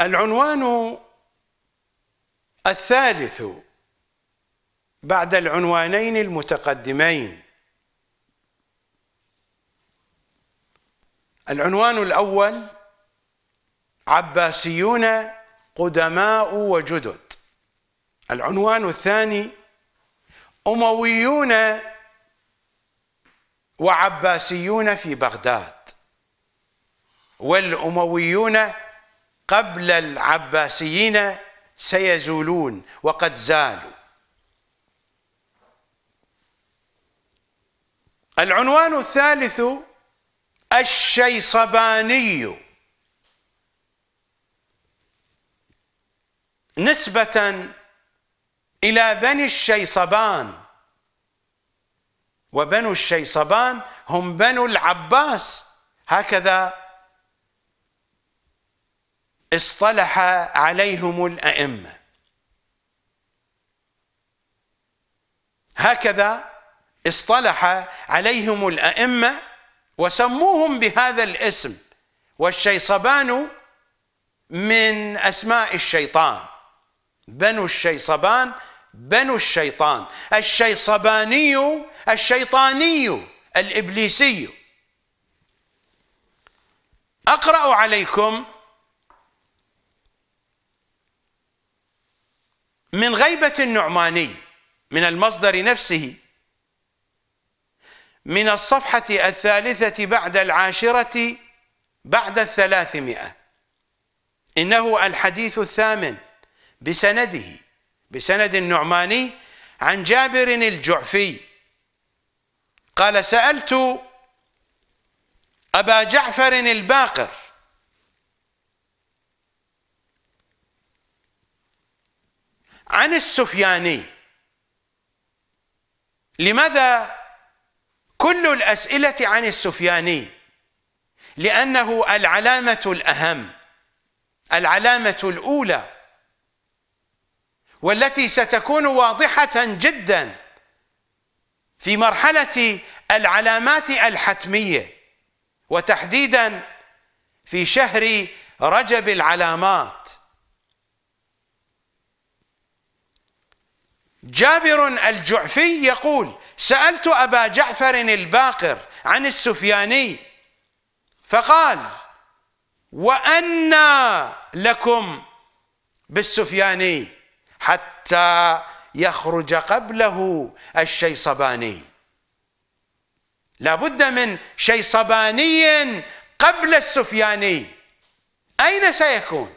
العنوان الثالث بعد العنوانين المتقدمين العنوان الاول عباسيون قدماء وجدد العنوان الثاني امويون وعباسيون في بغداد والامويون قبل العباسيين سيزولون وقد زالوا العنوان الثالث الشيصباني نسبة إلى بني الشيصبان وبنو الشيصبان هم بنو العباس هكذا اصطلح عليهم الأئمة هكذا اصطلح عليهم الأئمة وسموهم بهذا الاسم والشيصبان من أسماء الشيطان بنو الشيصبان بنو الشيطان الشيصباني الشيطاني الإبليسي أقرأ عليكم من غيبة النعماني من المصدر نفسه من الصفحة الثالثة بعد العاشرة بعد الثلاثمائة إنه الحديث الثامن بسنده بسند النعماني عن جابر الجعفي قال سألت أبا جعفر الباقر عن السفياني لماذا كل الاسئله عن السفياني لانه العلامه الاهم العلامه الاولى والتي ستكون واضحه جدا في مرحله العلامات الحتميه وتحديدا في شهر رجب العلامات جابر الجعفي يقول سألت أبا جعفر الباقر عن السفياني فقال وأنا لكم بالسفياني حتى يخرج قبله الشيصباني لابد من شيصباني قبل السفياني أين سيكون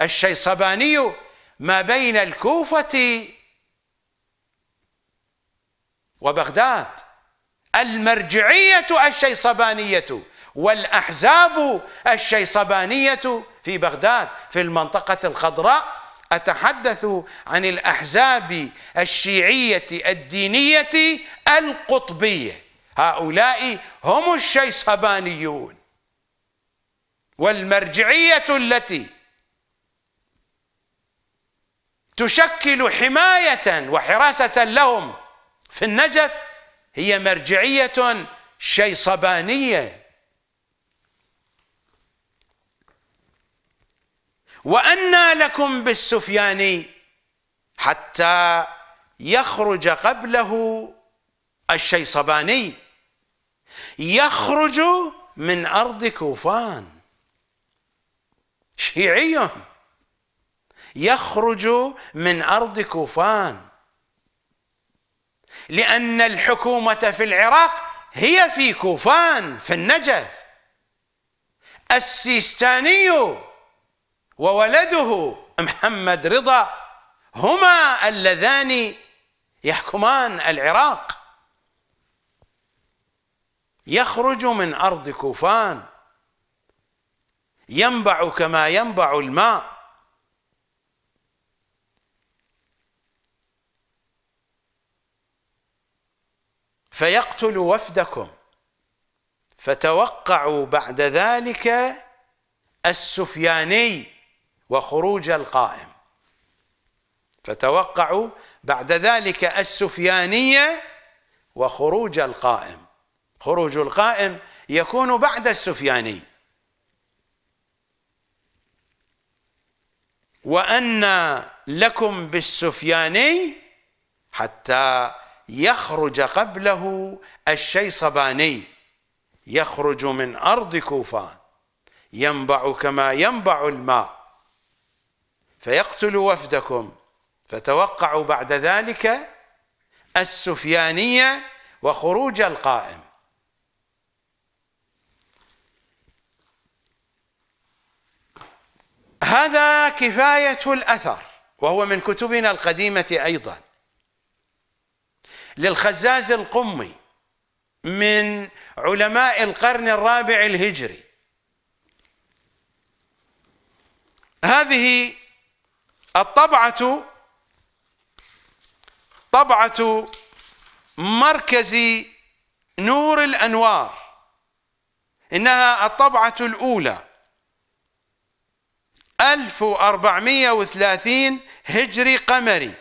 الشيصباني ما بين الكوفة وبغداد المرجعية الشيصبانية والأحزاب الشيصبانية في بغداد في المنطقة الخضراء أتحدث عن الأحزاب الشيعية الدينية القطبية هؤلاء هم الشيصبانيون والمرجعية التي تشكل حماية وحراسة لهم في النجف هي مرجعية شيصبانية وأنى لكم بالسفياني حتى يخرج قبله الشيصباني يخرج من أرض كوفان شيعي يخرج من أرض كوفان لأن الحكومة في العراق هي في كوفان في النجف السيستاني وولده محمد رضا هما اللذان يحكمان العراق يخرج من أرض كوفان ينبع كما ينبع الماء فيقتل وفدكم فتوقعوا بعد ذلك السفياني وخروج القائم فتوقعوا بعد ذلك السفيانية وخروج القائم خروج القائم يكون بعد السفياني وأن لكم بالسفياني حتى يخرج قبله الشيصباني يخرج من أرض كوفان ينبع كما ينبع الماء فيقتل وفدكم فتوقعوا بعد ذلك السفيانية وخروج القائم هذا كفاية الأثر وهو من كتبنا القديمة أيضا للخزاز القمي من علماء القرن الرابع الهجري هذه الطبعة طبعة مركز نور الأنوار إنها الطبعة الأولى 1430 هجري قمري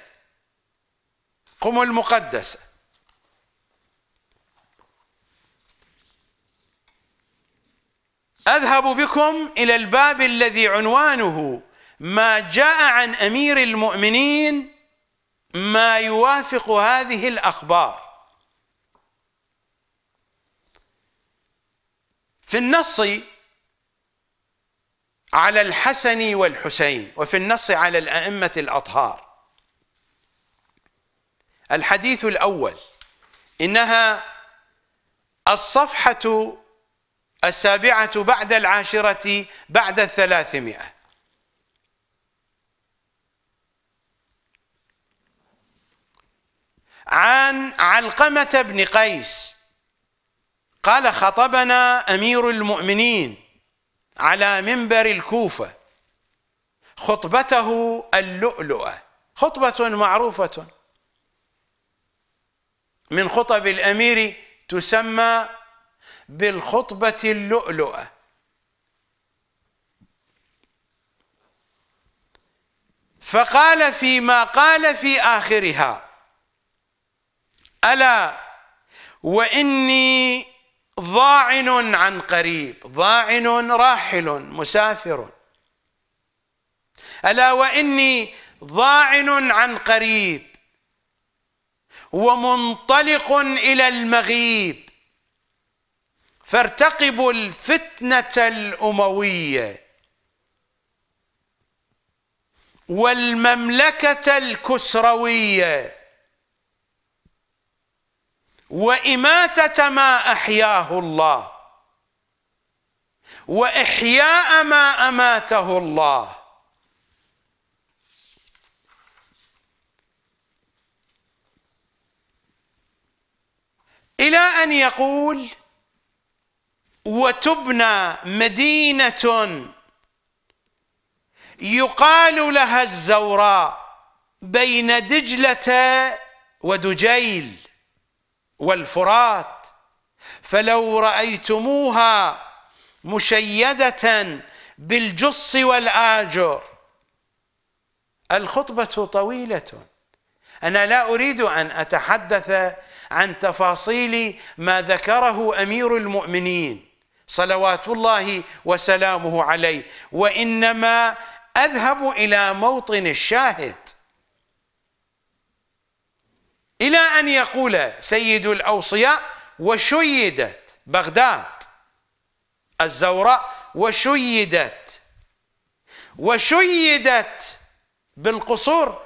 قم المقدس اذهب بكم الى الباب الذي عنوانه ما جاء عن امير المؤمنين ما يوافق هذه الاخبار في النص على الحسن والحسين وفي النص على الائمه الاطهار الحديث الأول إنها الصفحة السابعة بعد العاشرة بعد الثلاثمائة عن علقمة بن قيس قال خطبنا أمير المؤمنين على منبر الكوفة خطبته اللؤلؤة خطبة معروفة من خطب الامير تسمى بالخطبه اللؤلؤه فقال فيما قال في اخرها الا واني ضاعن عن قريب ضاعن راحل مسافر الا واني ضاعن عن قريب ومنطلق الى المغيب فارتقبوا الفتنه الامويه والمملكه الكسرويه واماته ما احياه الله واحياء ما اماته الله الى ان يقول وتبنى مدينه يقال لها الزوراء بين دجله ودجيل والفرات فلو رايتموها مشيده بالجص والاجر الخطبه طويله انا لا اريد ان اتحدث عن تفاصيل ما ذكره امير المؤمنين صلوات الله وسلامه عليه وانما اذهب الى موطن الشاهد الى ان يقول سيد الاوصياء وشيدت بغداد الزوراء وشيدت وشيدت بالقصور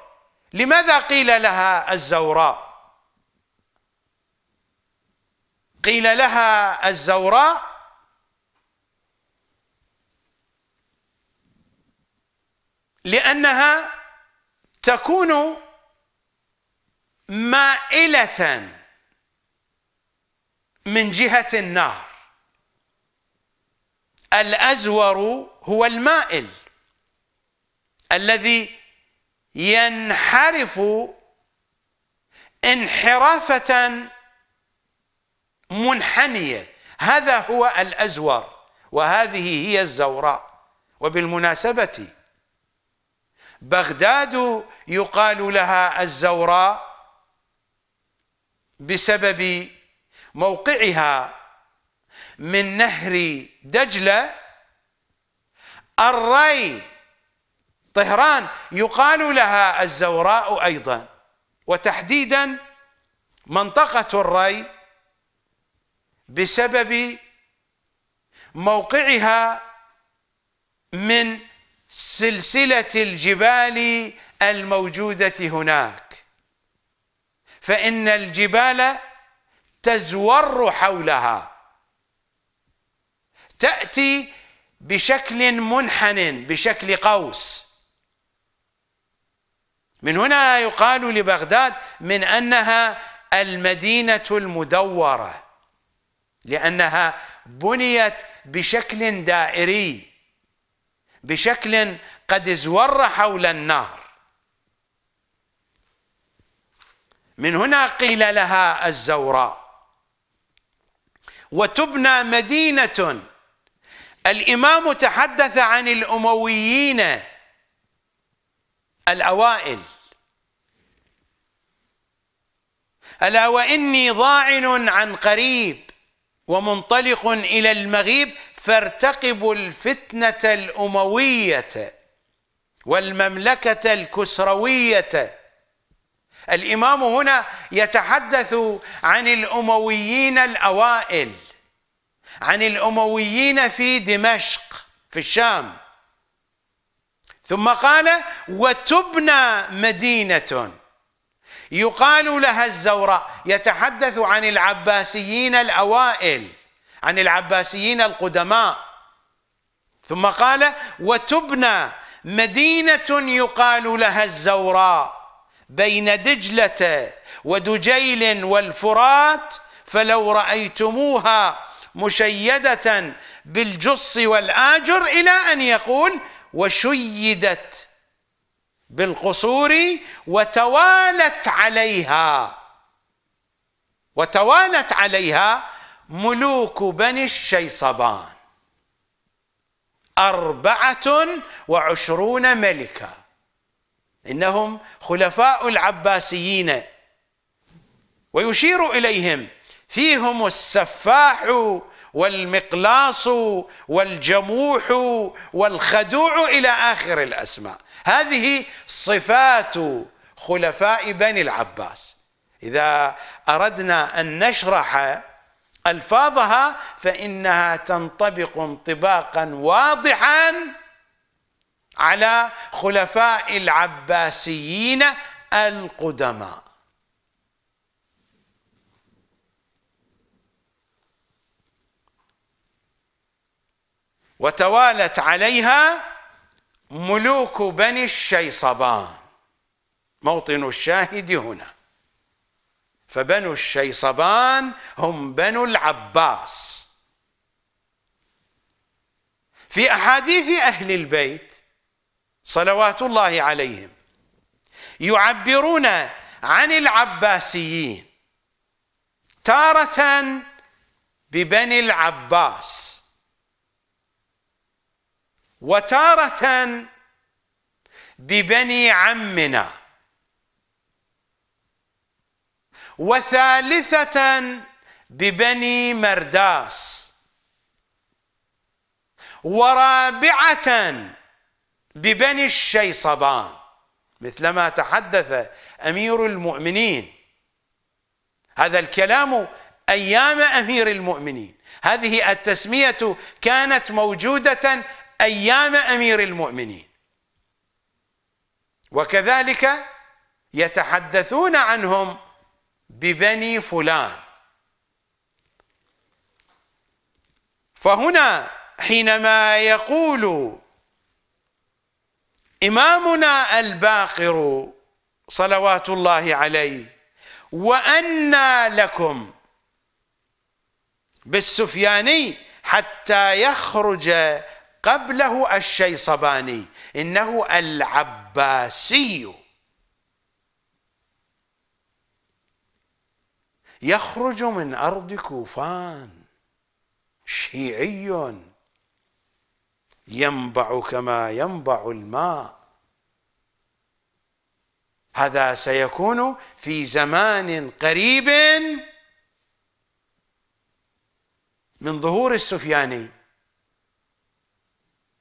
لماذا قيل لها الزوراء قيل لها الزوراء لأنها تكون مائلة من جهة النهر الأزور هو المائل الذي ينحرف انحرافة منحنية هذا هو الأزور وهذه هي الزوراء وبالمناسبة بغداد يقال لها الزوراء بسبب موقعها من نهر دجلة الري طهران يقال لها الزوراء أيضا وتحديدا منطقة الري بسبب موقعها من سلسلة الجبال الموجودة هناك فإن الجبال تزور حولها تأتي بشكل منحن بشكل قوس من هنا يقال لبغداد من أنها المدينة المدورة لأنها بنيت بشكل دائري بشكل قد ازور حول النار من هنا قيل لها الزوراء وتبنى مدينة الإمام تحدث عن الأمويين الأوائل ألا وإني ضاعن عن قريب ومنطلق إلى المغيب فارتقبوا الفتنة الأموية والمملكة الكسروية الإمام هنا يتحدث عن الأمويين الأوائل عن الأمويين في دمشق في الشام ثم قال وتبنى مدينة يقال لها الزوراء يتحدث عن العباسيين الأوائل عن العباسيين القدماء ثم قال وتبنى مدينة يقال لها الزوراء بين دجلة ودجيل والفرات فلو رأيتموها مشيدة بالجص والآجر إلى أن يقول وشيدت بالقصور وتوالت عليها وتوالت عليها ملوك بني الشيصبان أربعة وعشرون ملكا إنهم خلفاء العباسيين ويشير إليهم فيهم السفاح والمقلاص والجموح والخدوع إلى آخر الأسماء هذه صفات خلفاء بني العباس إذا أردنا أن نشرح ألفاظها فإنها تنطبق انطباقا واضحا على خلفاء العباسيين القدماء وتوالت عليها ملوك بني الشيصبان موطن الشاهد هنا فبنو الشيصبان هم بنو العباس في أحاديث أهل البيت صلوات الله عليهم يعبرون عن العباسيين تارة ببني العباس وتارة ببني عمنا وثالثة ببني مرداس ورابعة ببني الشيصبان مثلما تحدث أمير المؤمنين هذا الكلام أيام أمير المؤمنين هذه التسمية كانت موجودة أيام أمير المؤمنين وكذلك يتحدثون عنهم ببني فلان فهنا حينما يقول إمامنا الباقر صلوات الله عليه وأنى لكم بالسفياني حتى يخرج قبله الشيصباني إنه العباسي يخرج من أرض كوفان شيعي ينبع كما ينبع الماء هذا سيكون في زمان قريب من ظهور السفياني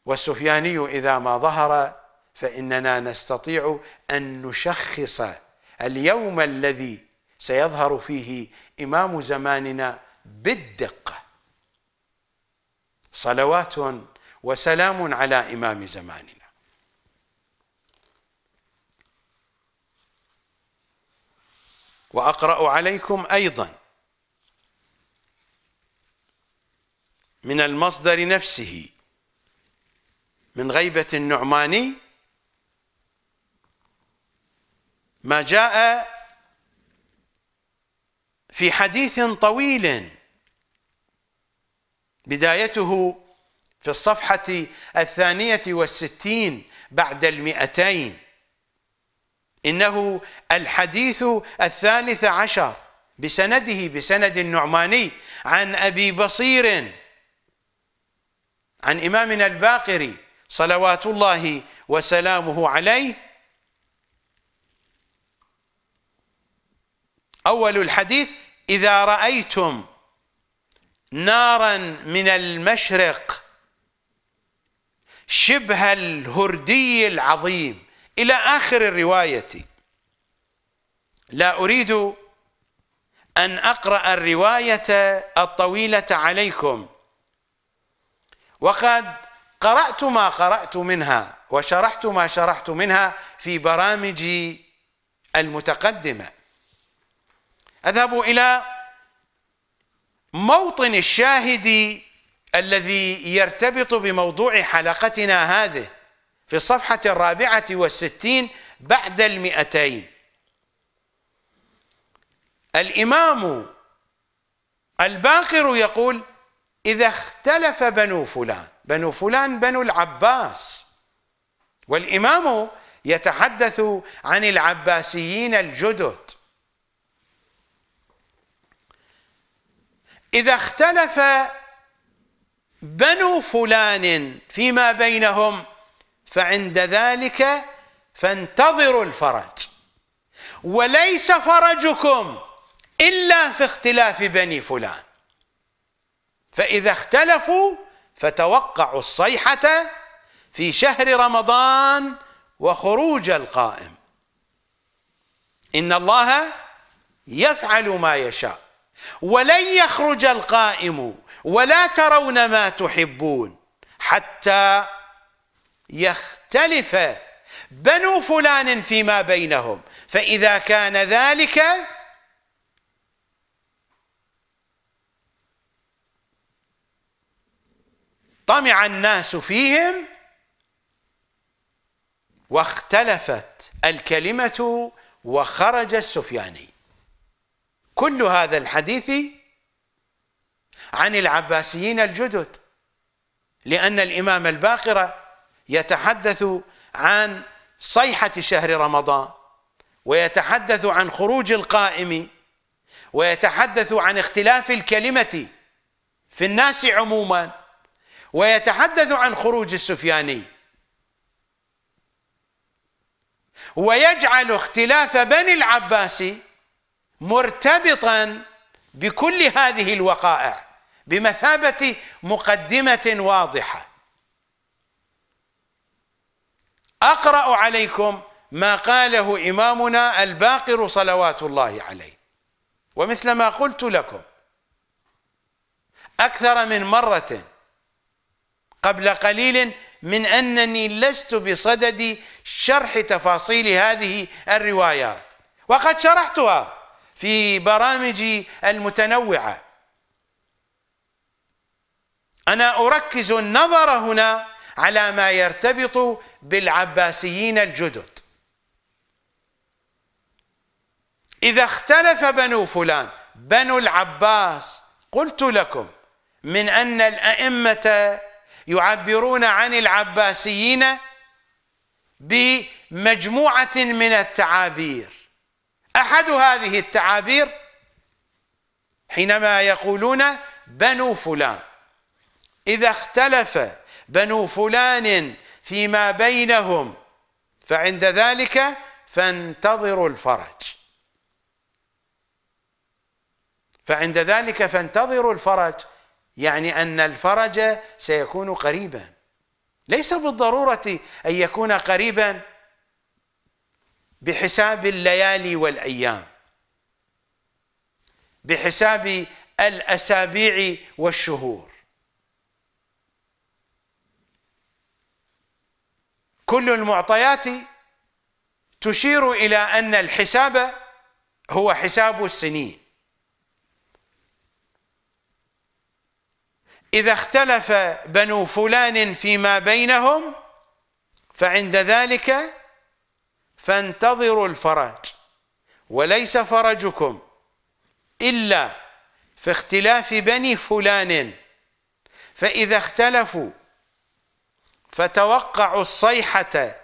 والسفياني إذا ما ظهر فإننا نستطيع أن نشخص اليوم الذي سيظهر فيه إمام زماننا بالدقة صلوات وسلام على إمام زماننا واقرا عليكم ايضا من المصدر نفسه من غيبة النعماني ما جاء في حديث طويل بدايته في الصفحة الثانية والستين بعد المئتين إنه الحديث الثالث عشر بسنده بسند النعماني عن أبي بصير عن إمامنا الباقري صلوات الله وسلامه عليه أول الحديث إذا رأيتم نارا من المشرق شبه الهردي العظيم إلى آخر الرواية لا أريد أن أقرأ الرواية الطويلة عليكم وقد قرأت ما قرأت منها وشرحت ما شرحت منها في برامجي المتقدمة أذهب إلى موطن الشاهد الذي يرتبط بموضوع حلقتنا هذه في الصفحة الرابعة والستين بعد المئتين الإمام الباقر يقول إذا اختلف بنو فلان بنو فلان بنو العباس والإمام يتحدث عن العباسيين الجدد إذا اختلف بنو فلان فيما بينهم فعند ذلك فانتظروا الفرج وليس فرجكم إلا في اختلاف بني فلان فإذا اختلفوا فتوقعوا الصيحة في شهر رمضان وخروج القائم إن الله يفعل ما يشاء ولن يخرج القائم ولا ترون ما تحبون حتى يختلف بنو فلان فيما بينهم فإذا كان ذلك طمع الناس فيهم واختلفت الكلمة وخرج السفياني كل هذا الحديث عن العباسيين الجدد لأن الإمام الباقرة يتحدث عن صيحة شهر رمضان ويتحدث عن خروج القائم ويتحدث عن اختلاف الكلمة في الناس عموماً ويتحدث عن خروج السفياني ويجعل اختلاف بني العباس مرتبطا بكل هذه الوقائع بمثابة مقدمة واضحة أقرأ عليكم ما قاله إمامنا الباقر صلوات الله عليه ومثل ما قلت لكم أكثر من مرة قبل قليل من أنني لست بصدد شرح تفاصيل هذه الروايات وقد شرحتها في برامجي المتنوعة أنا أركز النظر هنا على ما يرتبط بالعباسيين الجدد إذا اختلف بنو فلان بنو العباس قلت لكم من أن الأئمة يعبرون عن العباسيين بمجموعة من التعابير أحد هذه التعابير حينما يقولون بنو فلان إذا اختلف بنو فلان فيما بينهم فعند ذلك فانتظروا الفرج فعند ذلك فانتظروا الفرج يعني أن الفرج سيكون قريبا ليس بالضرورة أن يكون قريبا بحساب الليالي والأيام بحساب الأسابيع والشهور كل المعطيات تشير إلى أن الحساب هو حساب السنين إذا اختلف بنو فلان فيما بينهم فعند ذلك فانتظروا الفرج وليس فرجكم إلا في اختلاف بني فلان فإذا اختلفوا فتوقعوا الصيحة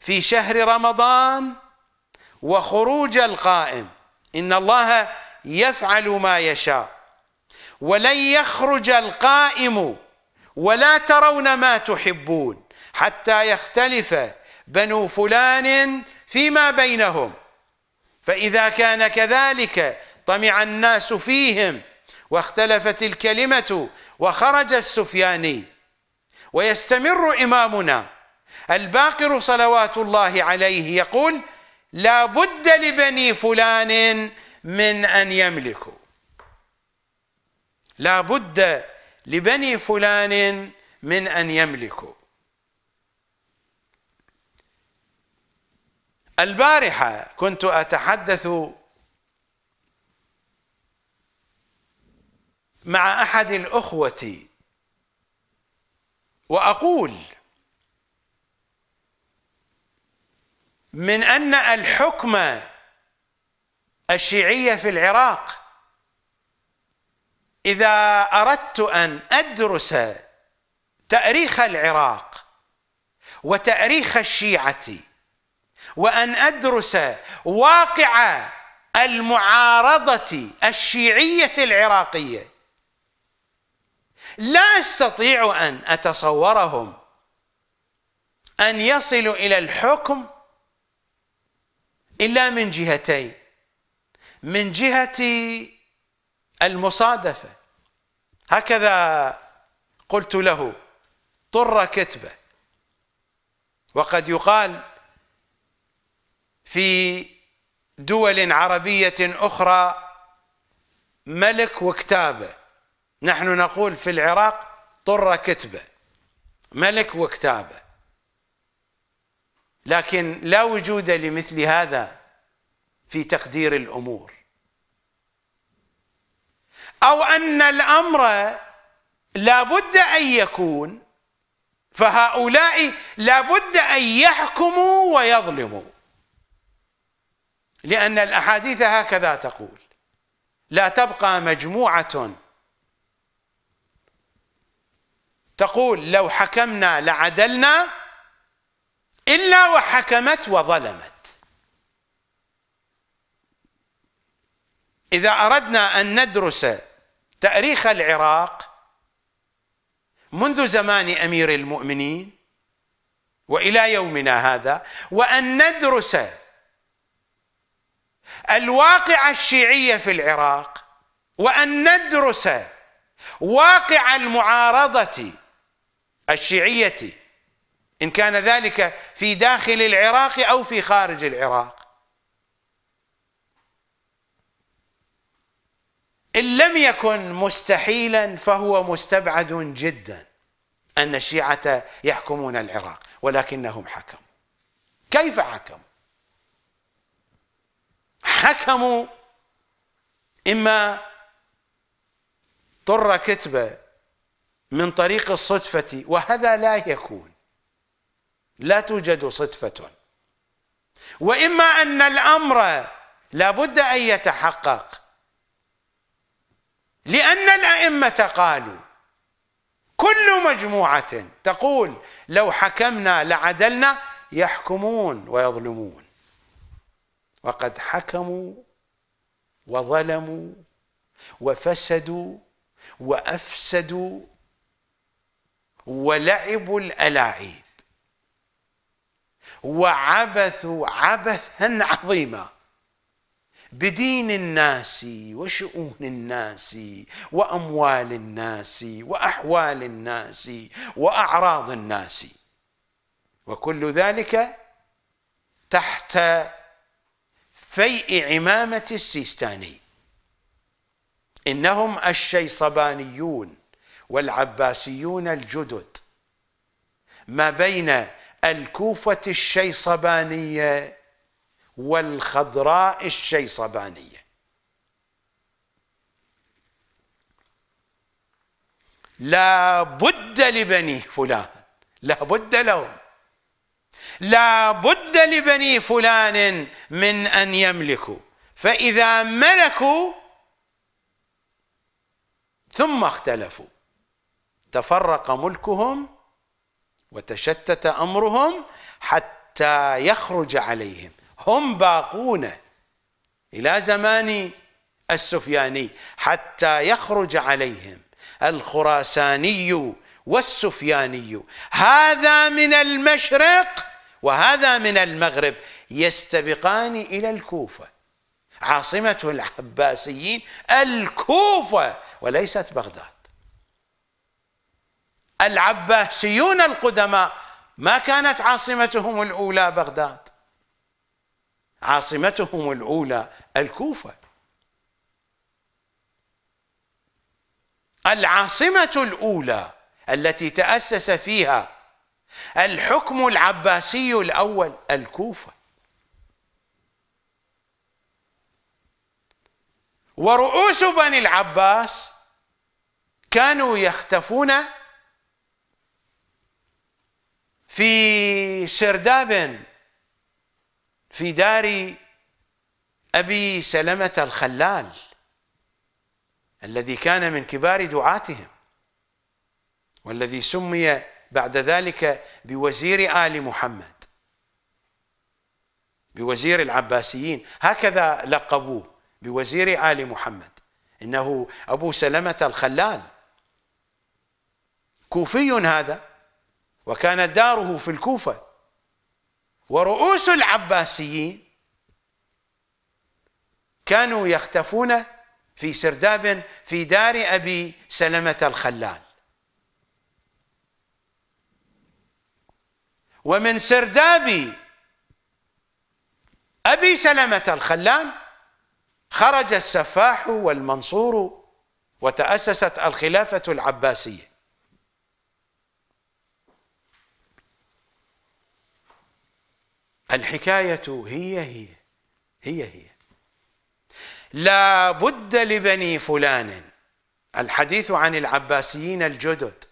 في شهر رمضان وخروج القائم إن الله يفعل ما يشاء ولن يخرج القائم ولا ترون ما تحبون حتى يختلف بنو فلان فيما بينهم فإذا كان كذلك طمع الناس فيهم واختلفت الكلمة وخرج السفياني ويستمر إمامنا الباقر صلوات الله عليه يقول لا بد لبني فلان من أن يملكوا لا بد لبني فلان من أن يملكوا البارحة كنت أتحدث مع أحد الأخوة وأقول من أن الحكم الشيعية في العراق إذا أردت أن أدرس تأريخ العراق وتأريخ الشيعة وأن أدرس واقع المعارضة الشيعية العراقية لا أستطيع أن أتصورهم أن يصلوا إلى الحكم إلا من جهتين من جهة المصادفة هكذا قلت له طر كتبه وقد يقال في دول عربية أخرى ملك وكتابه نحن نقول في العراق طر كتبه ملك وكتابه لكن لا وجود لمثل هذا في تقدير الأمور أو أن الأمر لابد أن يكون فهؤلاء لابد أن يحكموا ويظلموا لأن الأحاديث هكذا تقول لا تبقى مجموعة تقول لو حكمنا لعدلنا إلا وحكمت وظلمت إذا أردنا أن ندرس تاريخ العراق منذ زمان امير المؤمنين والى يومنا هذا وان ندرس الواقع الشيعيه في العراق وان ندرس واقع المعارضه الشيعيه ان كان ذلك في داخل العراق او في خارج العراق ان لم يكن مستحيلا فهو مستبعد جدا ان الشيعه يحكمون العراق ولكنهم حكموا كيف حكموا حكموا اما طر كتبه من طريق الصدفه وهذا لا يكون لا توجد صدفه واما ان الامر لابد ان يتحقق لأن الأئمة قالوا كل مجموعة تقول لو حكمنا لعدلنا يحكمون ويظلمون وقد حكموا وظلموا وفسدوا وافسدوا ولعبوا الالاعيب وعبثوا عبثا عظيما بدين الناس وشؤون الناس واموال الناس واحوال الناس واعراض الناس وكل ذلك تحت فيء عمامه السيستاني انهم الشيصبانيون والعباسيون الجدد ما بين الكوفه الشيصبانيه والخضراء الشيصبانية لا بد لبني فلان لا بد لهم لا بد لبني فلان من أن يملكوا فإذا ملكوا ثم اختلفوا تفرق ملكهم وتشتت أمرهم حتى يخرج عليهم هم باقون إلى زمان السفياني حتى يخرج عليهم الخراساني والسفياني هذا من المشرق وهذا من المغرب يستبقان إلى الكوفة عاصمة العباسيين الكوفة وليست بغداد العباسيون القدماء ما كانت عاصمتهم الأولى بغداد عاصمتهم الأولى الكوفة العاصمة الأولى التي تأسس فيها الحكم العباسي الأول الكوفة ورؤوس بني العباس كانوا يختفون في سرداب في دار أبي سلمة الخلال الذي كان من كبار دعاتهم والذي سمي بعد ذلك بوزير آل محمد بوزير العباسيين هكذا لقبوه بوزير آل محمد إنه أبو سلمة الخلال كوفي هذا وكانت داره في الكوفة ورؤوس العباسيين كانوا يختفون في سرداب في دار أبي سلمة الخلال ومن سرداب أبي سلمة الخلال خرج السفاح والمنصور وتأسست الخلافة العباسية الحكاية هي هي هي هي لا بد لبني فلان الحديث عن العباسيين الجدد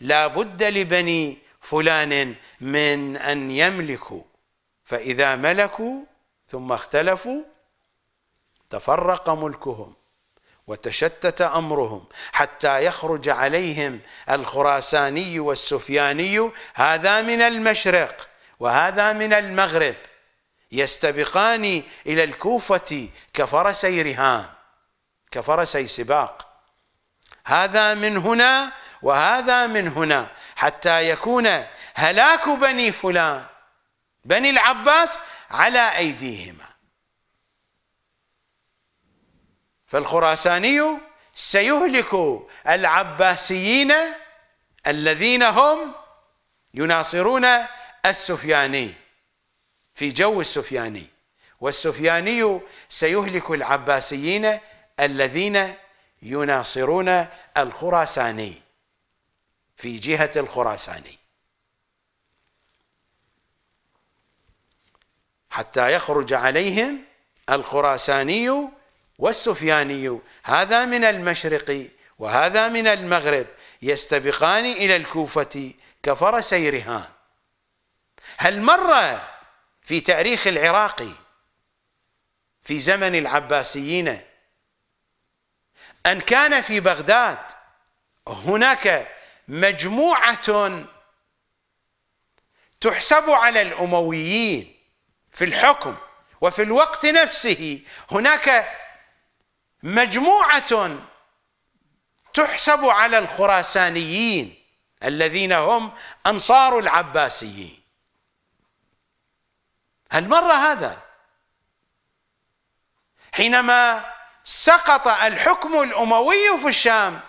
لا بد لبني فلان من أن يملكوا فإذا ملكوا ثم اختلفوا تفرق ملكهم وتشتت امرهم حتى يخرج عليهم الخراساني والسفياني هذا من المشرق وهذا من المغرب يستبقان إلى الكوفة كفرسي رهان كفرسي سباق هذا من هنا وهذا من هنا حتى يكون هلاك بني فلان بني العباس على أيديهما فالخراساني سيهلك العباسيين الذين هم يناصرون السفياني في جو السفياني والسفياني سيهلك العباسيين الذين يناصرون الخراساني في جهة الخراساني حتى يخرج عليهم الخراساني والسفياني هذا من المشرق وهذا من المغرب يستبقان إلى الكوفة كفر سيرهان هالمرة في تاريخ العراقي في زمن العباسيين أن كان في بغداد هناك مجموعة تحسب على الأمويين في الحكم وفي الوقت نفسه هناك مجموعة تحسب على الخراسانيين الذين هم أنصار العباسيين هل هذا حينما سقط الحكم الاموي في الشام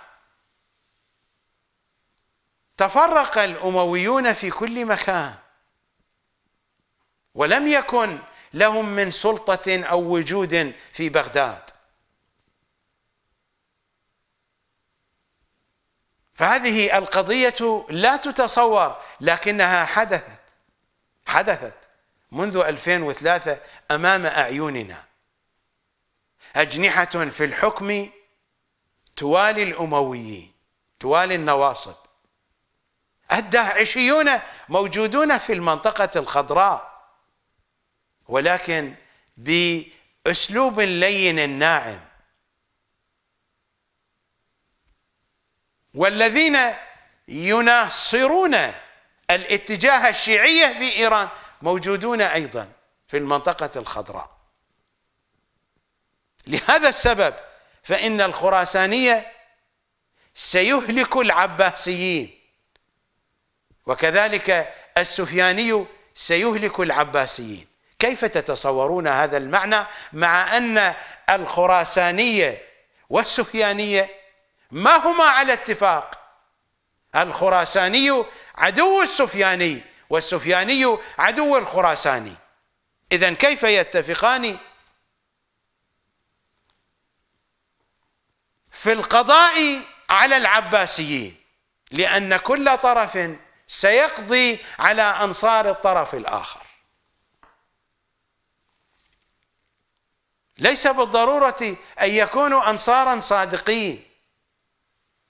تفرق الامويون في كل مكان ولم يكن لهم من سلطه او وجود في بغداد فهذه القضيه لا تتصور لكنها حدثت حدثت منذ 2003 أمام أعيننا أجنحة في الحكم توالي الأمويين توالي النواصب الداعشيون موجودون في المنطقة الخضراء ولكن بأسلوب لين ناعم والذين يناصرون الاتجاه الشيعية في إيران موجودون أيضا في المنطقة الخضراء لهذا السبب فإن الخراسانية سيهلك العباسيين وكذلك السفياني سيهلك العباسيين كيف تتصورون هذا المعنى مع أن الخراسانية والسفيانية ما هما على اتفاق الخراساني عدو السفياني والسفياني عدو الخراساني إذا كيف يتفقان في القضاء على العباسيين لأن كل طرف سيقضي على أنصار الطرف الآخر ليس بالضرورة أن يكونوا أنصارا صادقين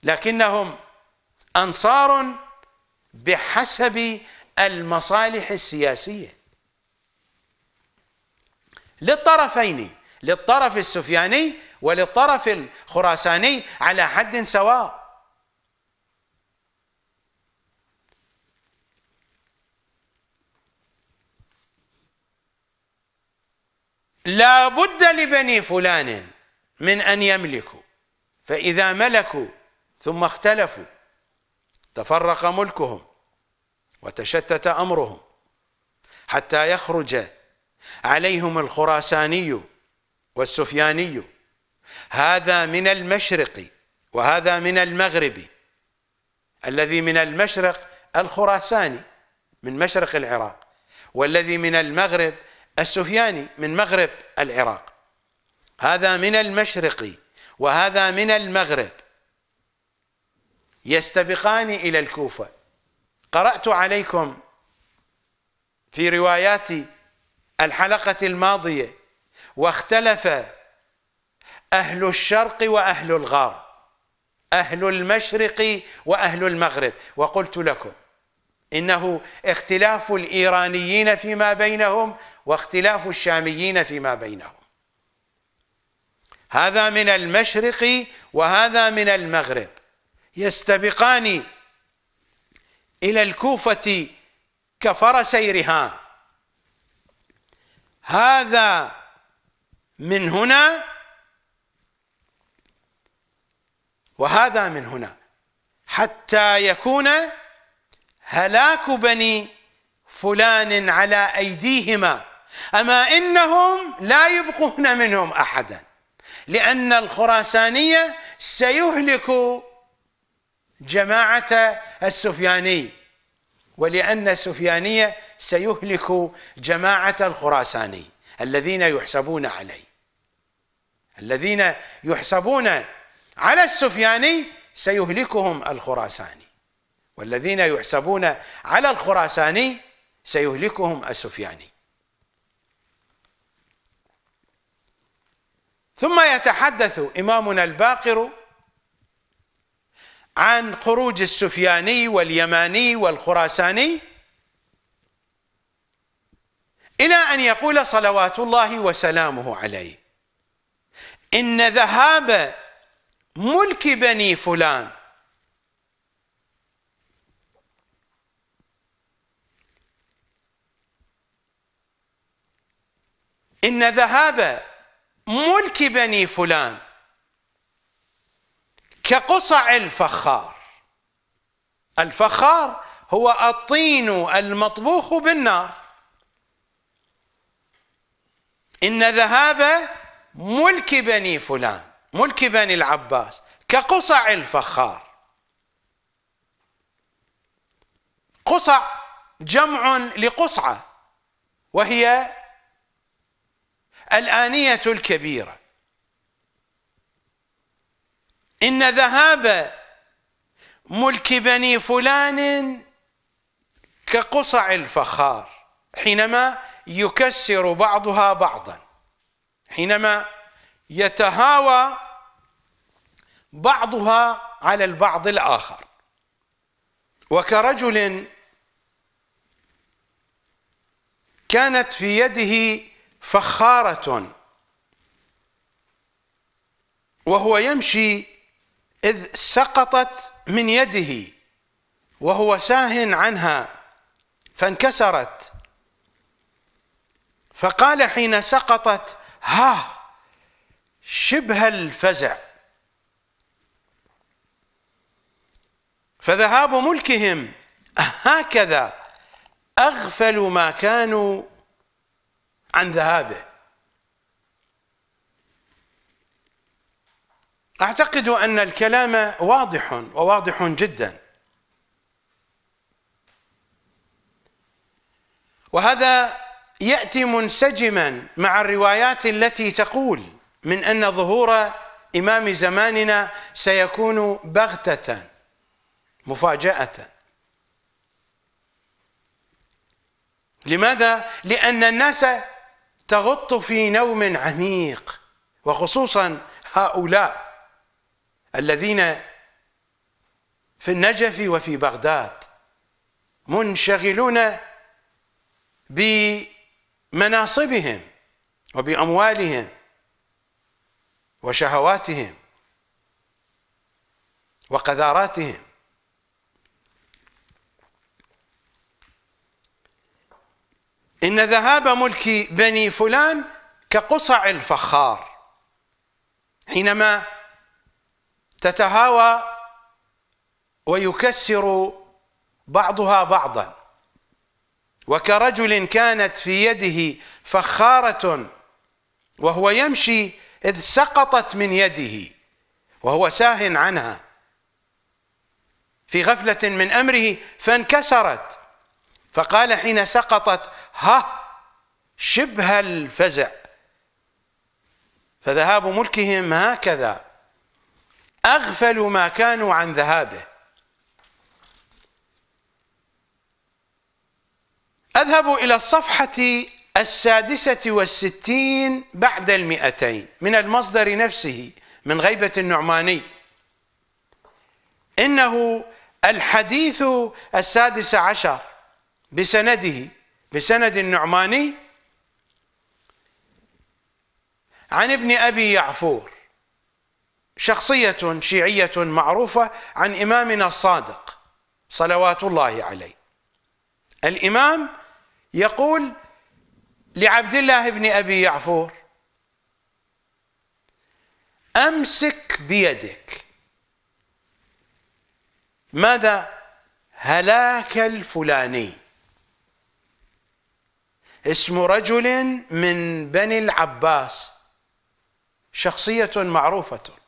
لكنهم أنصار بحسب المصالح السياسية للطرفين للطرف السفياني وللطرف الخراساني على حد سواء لا بد لبني فلان من أن يملكوا فإذا ملكوا ثم اختلفوا تفرق ملكهم وتشتت امرهم حتى يخرج عليهم الخراساني والسفياني هذا من المشرق وهذا من المغرب الذي من المشرق الخراساني من مشرق العراق والذي من المغرب السفياني من مغرب العراق هذا من المشرق وهذا من المغرب يستبقان الى الكوفه قرأت عليكم في روايات الحلقة الماضية واختلف أهل الشرق وأهل الغرب أهل المشرق وأهل المغرب وقلت لكم إنه اختلاف الإيرانيين فيما بينهم واختلاف الشاميين فيما بينهم هذا من المشرق وهذا من المغرب يستبقان إلى الكوفة كفر سيرها هذا من هنا وهذا من هنا حتى يكون هلاك بني فلان على أيديهما أما إنهم لا يبقون منهم أحدا لأن الخراسانية سيهلك جماعة السفياني ولأن السفياني سيهلك جماعة الخراساني الذين يحسبون عليه الذين يحسبون على السفياني سيهلكهم الخراساني والذين يحسبون على الخراساني سيهلكهم السفياني ثم يتحدث إمامنا الباقر عن خروج السفياني واليماني والخراساني إلى أن يقول صلوات الله وسلامه عليه إن ذهاب ملك بني فلان إن ذهاب ملك بني فلان كقصع الفخار الفخار هو الطين المطبوخ بالنار إن ذهاب ملك بني فلان ملك بني العباس كقصع الفخار قصع جمع لقصعة وهي الآنية الكبيرة إن ذهاب ملك بني فلان كقصع الفخار حينما يكسر بعضها بعضا حينما يتهاوى بعضها على البعض الآخر وكرجل كانت في يده فخارة وهو يمشي إذ سقطت من يده وهو ساه عنها فانكسرت فقال حين سقطت ها شبه الفزع فذهاب ملكهم هكذا اغفلوا ما كانوا عن ذهابه اعتقد ان الكلام واضح وواضح جدا وهذا ياتي منسجما مع الروايات التي تقول من ان ظهور امام زماننا سيكون بغته مفاجاه لماذا لان الناس تغط في نوم عميق وخصوصا هؤلاء الذين في النجف وفي بغداد منشغلون بمناصبهم وباموالهم وشهواتهم وقذاراتهم ان ذهاب ملك بني فلان كقصع الفخار حينما تتهاوى ويكسر بعضها بعضا وكرجل كانت في يده فخارة وهو يمشي إذ سقطت من يده وهو ساه عنها في غفلة من أمره فانكسرت فقال حين سقطت ها شبه الفزع فذهاب ملكهم هكذا أغفلوا ما كانوا عن ذهابه أذهب إلى الصفحة السادسة والستين بعد المئتين من المصدر نفسه من غيبة النعماني إنه الحديث السادس عشر بسنده بسند النعماني عن ابن أبي يعفور شخصية شيعية معروفة عن إمامنا الصادق صلوات الله عليه الإمام يقول لعبد الله بن أبي يعفور أمسك بيدك ماذا هلاك الفلاني اسم رجل من بني العباس شخصية معروفة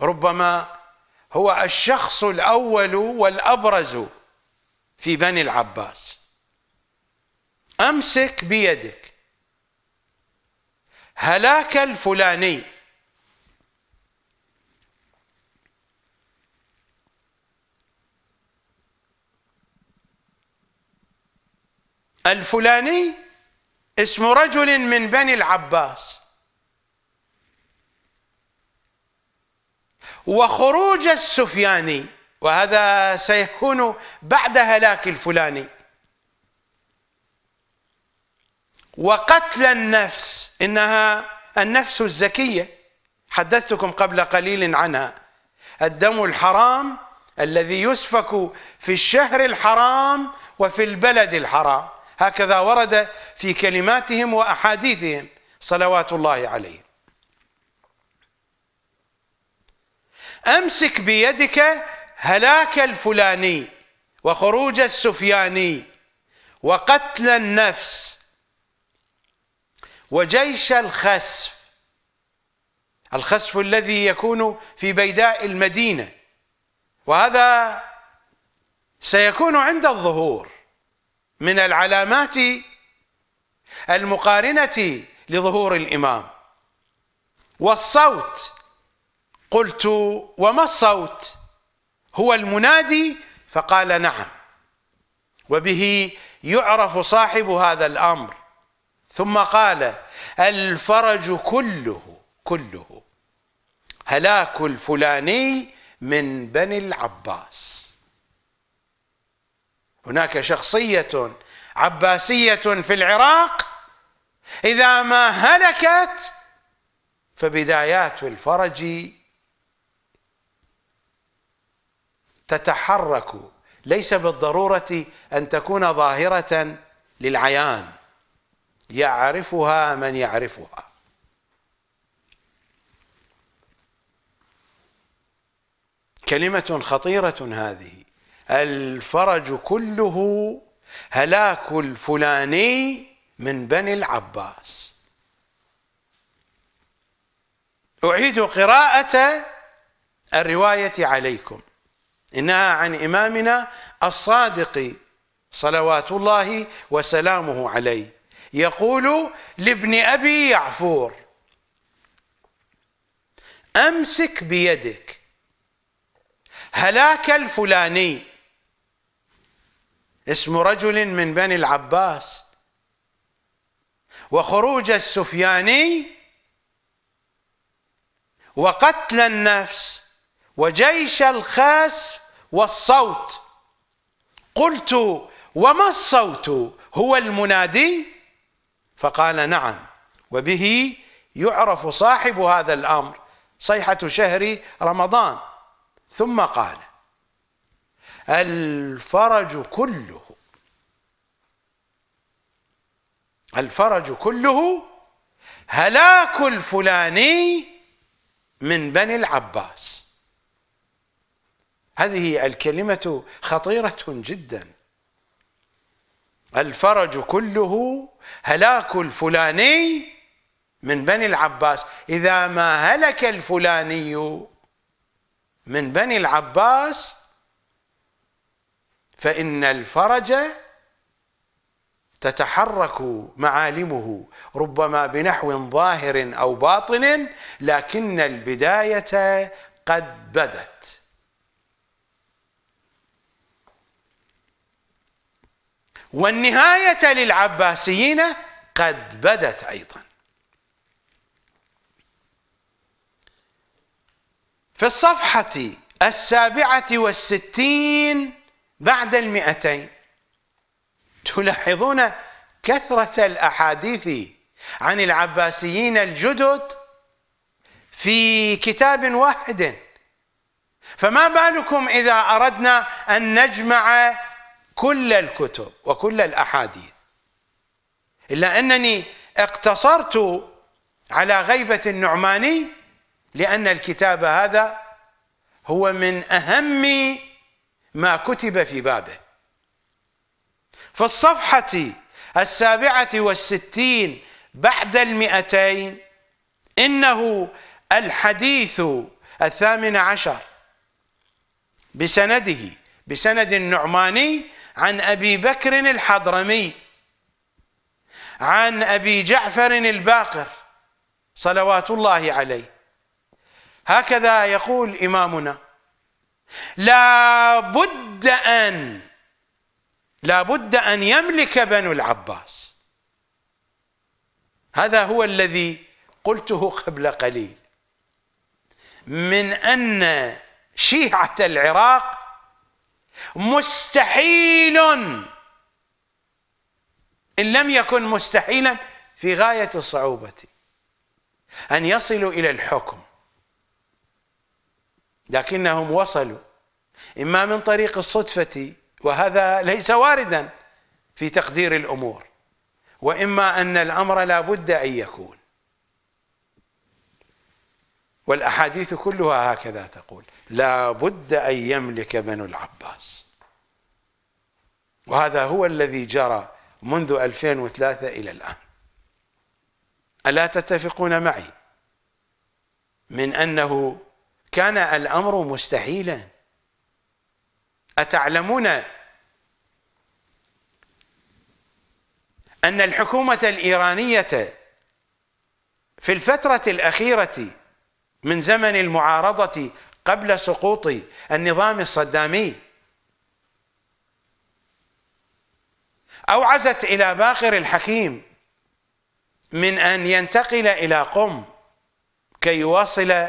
ربما هو الشخص الاول والابرز في بني العباس امسك بيدك هلاك الفلاني الفلاني اسم رجل من بني العباس وخروج السفياني وهذا سيكون بعد هلاك الفلاني وقتل النفس انها النفس الزكيه حدثتكم قبل قليل عنها الدم الحرام الذي يسفك في الشهر الحرام وفي البلد الحرام هكذا ورد في كلماتهم واحاديثهم صلوات الله عليهم امسك بيدك هلاك الفلاني وخروج السفياني وقتل النفس وجيش الخسف الخسف الذي يكون في بيداء المدينه وهذا سيكون عند الظهور من العلامات المقارنه لظهور الامام والصوت قلت وما الصوت هو المنادي فقال نعم وبه يعرف صاحب هذا الامر ثم قال الفرج كله كله هلاك الفلاني من بني العباس هناك شخصيه عباسيه في العراق اذا ما هلكت فبدايات الفرج تتحرك ليس بالضروره ان تكون ظاهره للعيان يعرفها من يعرفها كلمه خطيره هذه الفرج كله هلاك الفلاني من بني العباس اعيد قراءه الروايه عليكم إنها عن إمامنا الصادق صلوات الله وسلامه عليه يقول لابن أبي يعفور أمسك بيدك هلاك الفلاني اسم رجل من بني العباس وخروج السفياني وقتل النفس وجيش الخسف والصوت قلت وما الصوت هو المنادي فقال نعم وبه يعرف صاحب هذا الامر صيحه شهر رمضان ثم قال الفرج كله الفرج كله هلاك الفلاني من بني العباس هذه الكلمة خطيرة جدا الفرج كله هلاك الفلاني من بني العباس إذا ما هلك الفلاني من بني العباس فإن الفرج تتحرك معالمه ربما بنحو ظاهر أو باطن لكن البداية قد بدت والنهاية للعباسيين قد بدت أيضا في الصفحة السابعة والستين بعد المئتين تلاحظون كثرة الأحاديث عن العباسيين الجدد في كتاب واحد فما بالكم إذا أردنا أن نجمع كل الكتب وكل الأحاديث إلا أنني اقتصرت على غيبة النعماني لأن الكتاب هذا هو من أهم ما كتب في بابه في الصفحة السابعة والستين بعد المئتين إنه الحديث الثامن عشر بسنده بسند النعماني عن ابي بكر الحضرمي عن ابي جعفر الباقر صلوات الله عليه هكذا يقول امامنا لا بد ان لا بد ان يملك بنو العباس هذا هو الذي قلته قبل قليل من ان شيعه العراق مستحيل إن لم يكن مستحيلا في غاية الصعوبة أن يصلوا إلى الحكم لكنهم وصلوا إما من طريق الصدفة وهذا ليس واردا في تقدير الأمور وإما أن الأمر لا بد أن يكون والأحاديث كلها هكذا تقول لا بد أن يملك بنو العباس وهذا هو الذي جرى منذ 2003 إلى الآن ألا تتفقون معي من أنه كان الأمر مستحيلا أتعلمون أن الحكومة الإيرانية في الفترة الأخيرة من زمن المعارضة قبل سقوط النظام الصدامي أوعزت إلى باقر الحكيم من أن ينتقل إلى قم كي يواصل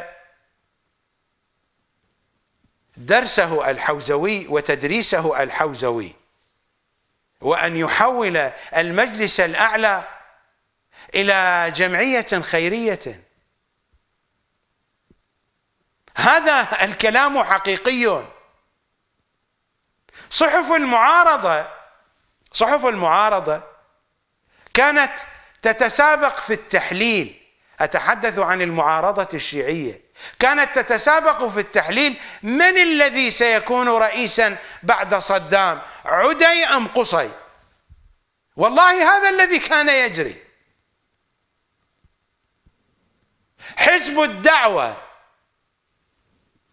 درسه الحوزوي وتدريسه الحوزوي وأن يحول المجلس الأعلى إلى جمعية خيرية هذا الكلام حقيقي صحف المعارضة صحف المعارضة كانت تتسابق في التحليل أتحدث عن المعارضة الشيعية كانت تتسابق في التحليل من الذي سيكون رئيسا بعد صدام عدي أم قصي والله هذا الذي كان يجري حزب الدعوة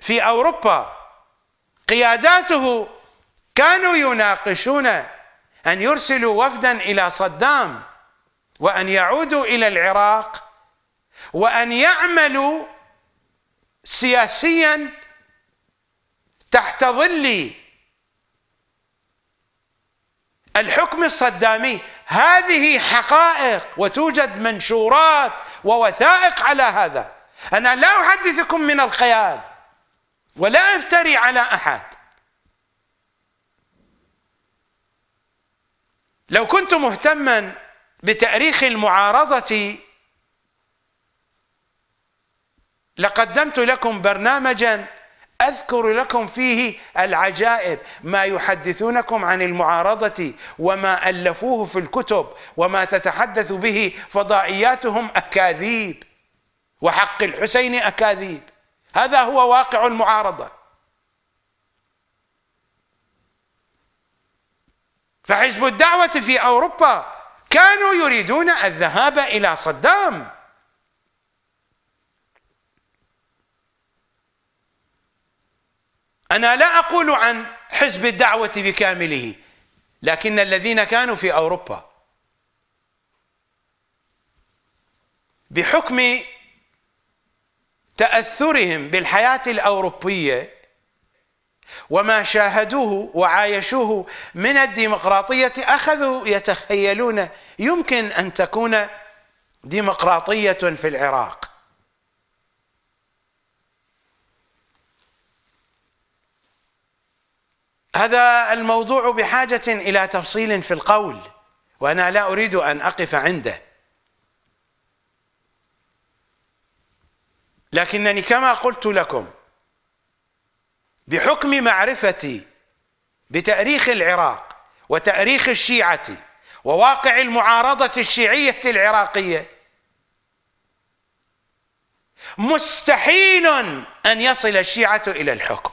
في أوروبا قياداته كانوا يناقشون أن يرسلوا وفدا إلى صدام وأن يعودوا إلى العراق وأن يعملوا سياسيا تحت ظل الحكم الصدامي هذه حقائق وتوجد منشورات ووثائق على هذا أنا لا أحدثكم من الخيال ولا افتري على احد لو كنت مهتما بتاريخ المعارضه لقدمت لكم برنامجا اذكر لكم فيه العجائب ما يحدثونكم عن المعارضه وما الفوه في الكتب وما تتحدث به فضائياتهم اكاذيب وحق الحسين اكاذيب هذا هو واقع المعارضة فحزب الدعوة في أوروبا كانوا يريدون الذهاب إلى صدام أنا لا أقول عن حزب الدعوة بكامله لكن الذين كانوا في أوروبا بحكم تاثرهم بالحياه الاوروبيه وما شاهدوه وعايشوه من الديمقراطيه اخذوا يتخيلون يمكن ان تكون ديمقراطيه في العراق هذا الموضوع بحاجه الى تفصيل في القول وانا لا اريد ان اقف عنده لكنني كما قلت لكم بحكم معرفتي بتاريخ العراق وتاريخ الشيعه وواقع المعارضه الشيعيه العراقيه مستحيل ان يصل الشيعه الى الحكم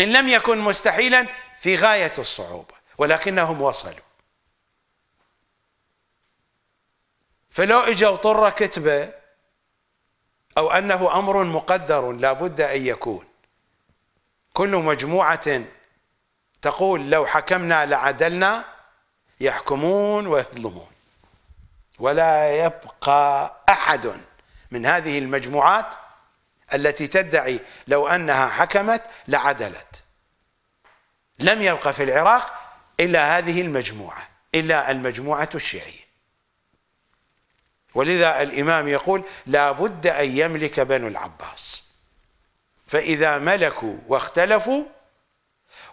ان لم يكن مستحيلا في غايه الصعوبه ولكنهم وصلوا فلو اجى وطره كتبه او انه امر مقدر لا بد ان يكون كل مجموعه تقول لو حكمنا لعدلنا يحكمون ويظلمون ولا يبقى احد من هذه المجموعات التي تدعي لو انها حكمت لعدلت لم يبقى في العراق الا هذه المجموعه الا المجموعه الشيعيه ولذا الإمام يقول لا بد أن يملك بنو العباس فإذا ملكوا واختلفوا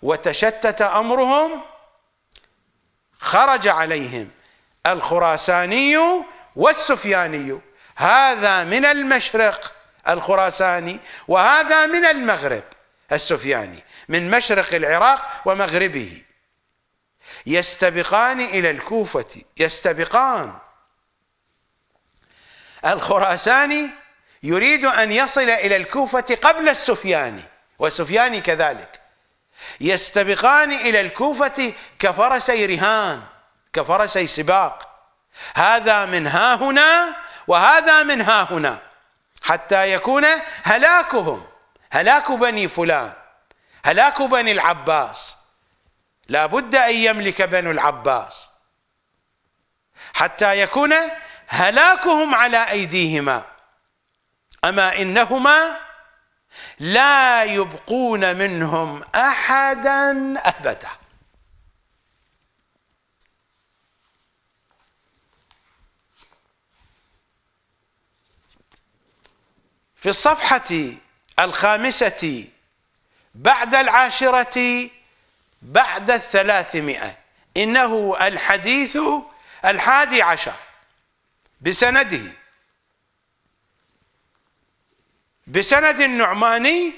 وتشتت أمرهم خرج عليهم الخراساني والسفياني هذا من المشرق الخراساني وهذا من المغرب السفياني من مشرق العراق ومغربه يستبقان إلى الكوفة يستبقان الخراساني يريد أن يصل إلى الكوفة قبل السفياني والسفياني كذلك يستبقان إلى الكوفة كفرسي رهان كفرسي سباق هذا من ها هنا وهذا من ها هنا حتى يكون هلاكهم هلاك بني فلان هلاك بني العباس لا بد أن يملك بنو العباس حتى يكون هلاكهم على ايديهما اما انهما لا يبقون منهم احدا ابدا في الصفحه الخامسه بعد العاشره بعد الثلاثمائه انه الحديث الحادي عشر بسنده بسند النعماني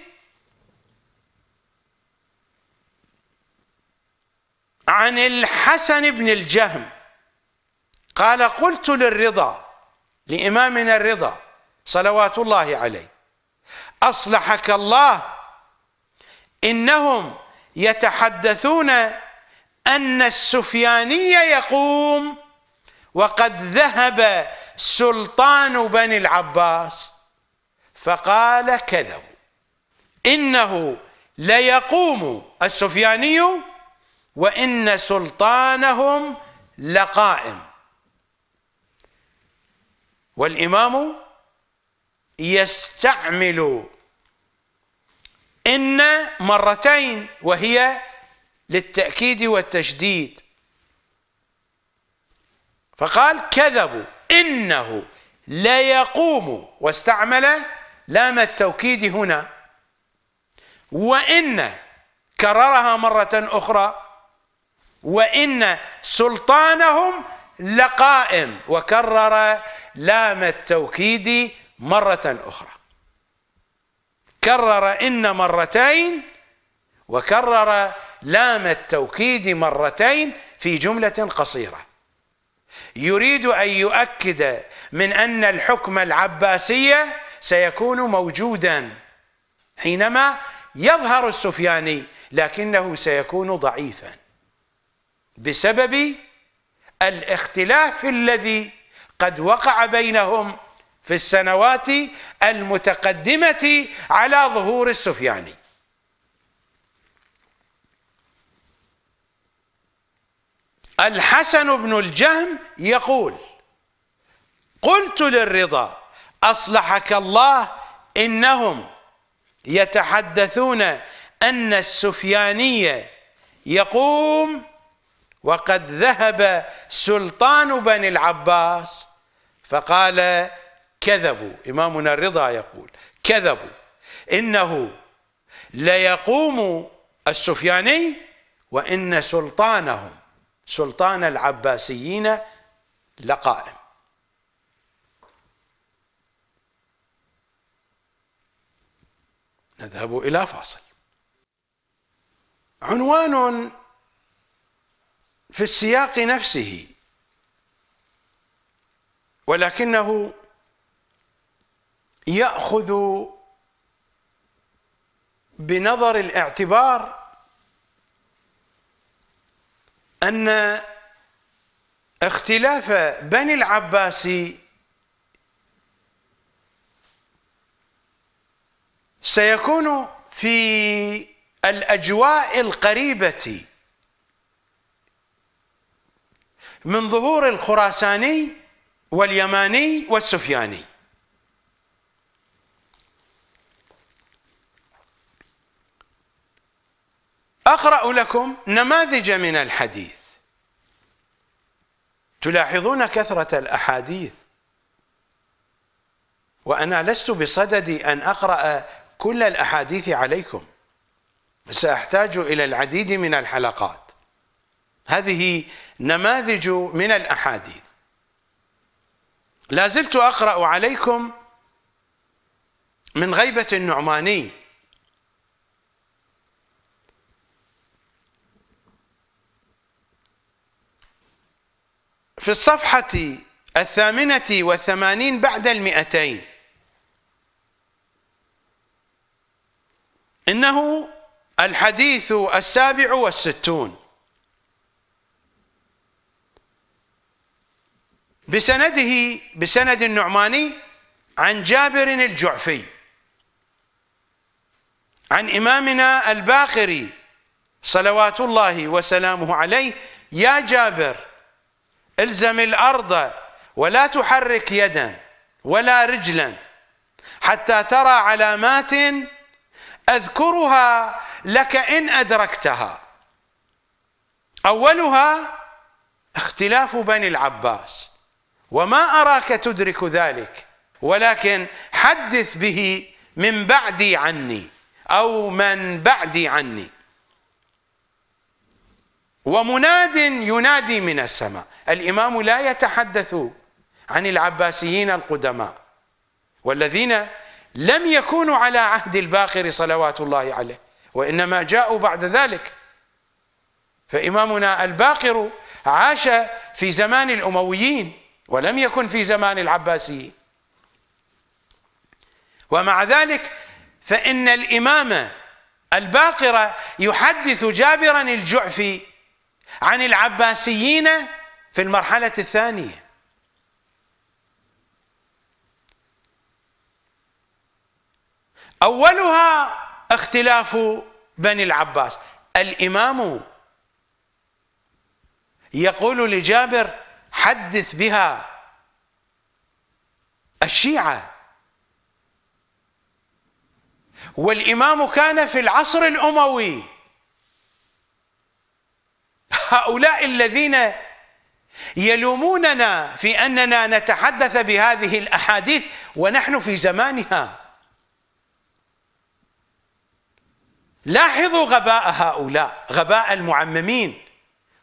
عن الحسن بن الجهم قال قلت للرضا لإمامنا الرضا صلوات الله عليه أصلحك الله إنهم يتحدثون أن السفياني يقوم وقد ذهب سلطان بني العباس فقال كذب إنه ليقوم السفياني وإن سلطانهم لقائم والإمام يستعمل إن مرتين وهي للتأكيد والتشديد فقال كذبوا إنه ليقوم واستعمل لام التوكيد هنا وإن كررها مرة أخرى وإن سلطانهم لقائم وكرر لام التوكيد مرة أخرى كرر إن مرتين وكرر لام التوكيد مرتين في جملة قصيرة يريد ان يؤكد من ان الحكم العباسيه سيكون موجودا حينما يظهر السفياني لكنه سيكون ضعيفا بسبب الاختلاف الذي قد وقع بينهم في السنوات المتقدمه على ظهور السفياني الحسن بن الجهم يقول قلت للرضا أصلحك الله إنهم يتحدثون أن السفيانية يقوم وقد ذهب سلطان بني العباس فقال كذبوا إمامنا الرضا يقول كذبوا إنه ليقوم السفياني وإن سلطانهم سلطان العباسيين لقائم نذهب إلى فاصل عنوان في السياق نفسه ولكنه ياخذ بنظر الاعتبار أن اختلاف بني العباس سيكون في الأجواء القريبة من ظهور الخراساني واليماني والسفياني أقرأ لكم نماذج من الحديث تلاحظون كثرة الأحاديث وأنا لست بصدد أن أقرأ كل الأحاديث عليكم سأحتاج إلى العديد من الحلقات هذه نماذج من الأحاديث لازلت أقرأ عليكم من غيبة النعماني في الصفحة الثامنة والثمانين بعد المئتين إنه الحديث السابع والستون بسنده بسند النعماني عن جابر الجعفي عن إمامنا الباقري صلوات الله وسلامه عليه يا جابر الزم الارض ولا تحرك يدا ولا رجلا حتى ترى علامات اذكرها لك ان ادركتها اولها اختلاف بني العباس وما اراك تدرك ذلك ولكن حدث به من بعدي عني او من بعدي عني ومناد ينادي من السماء الإمام لا يتحدث عن العباسيين القدماء والذين لم يكونوا على عهد الباقر صلوات الله عليه وإنما جاءوا بعد ذلك فإمامنا الباقر عاش في زمان الأمويين ولم يكن في زمان العباسيين ومع ذلك فإن الإمام الباقر يحدث جابرا الجعفي عن العباسيين في المرحلة الثانية أولها اختلاف بني العباس الإمام يقول لجابر حدث بها الشيعة والإمام كان في العصر الأموي هؤلاء الذين يلوموننا في اننا نتحدث بهذه الاحاديث ونحن في زمانها لاحظوا غباء هؤلاء غباء المعممين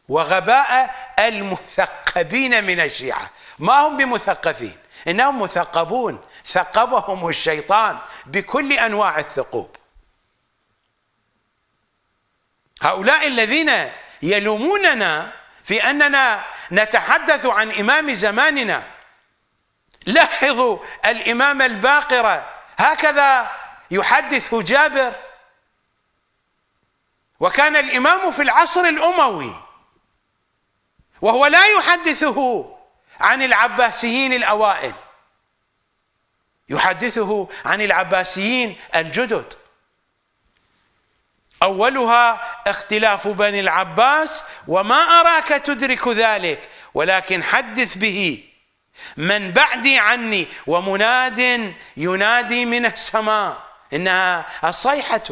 وغباء المثقبين من الشيعه ما هم بمثقفين انهم مثقبون ثقبهم الشيطان بكل انواع الثقوب هؤلاء الذين يلوموننا في اننا نتحدث عن امام زماننا لاحظوا الامام الباقره هكذا يحدث جابر وكان الامام في العصر الاموي وهو لا يحدثه عن العباسيين الاوائل يحدثه عن العباسيين الجدد اولها اختلاف بني العباس وما اراك تدرك ذلك ولكن حدث به من بعدي عني ومناد ينادي من السماء انها الصيحه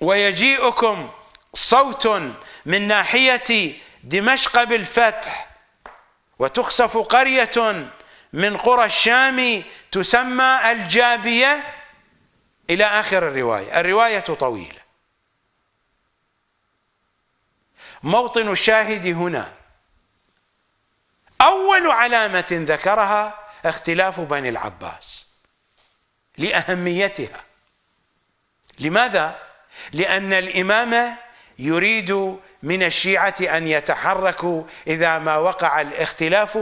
ويجيئكم صوت من ناحيه دمشق بالفتح وتخسف قريه من قرى الشام تسمى الجابيه إلى آخر الرواية الرواية طويلة موطن الشاهد هنا أول علامة ذكرها اختلاف بني العباس لأهميتها لماذا؟ لأن الإمام يريد من الشيعة أن يتحركوا إذا ما وقع الاختلاف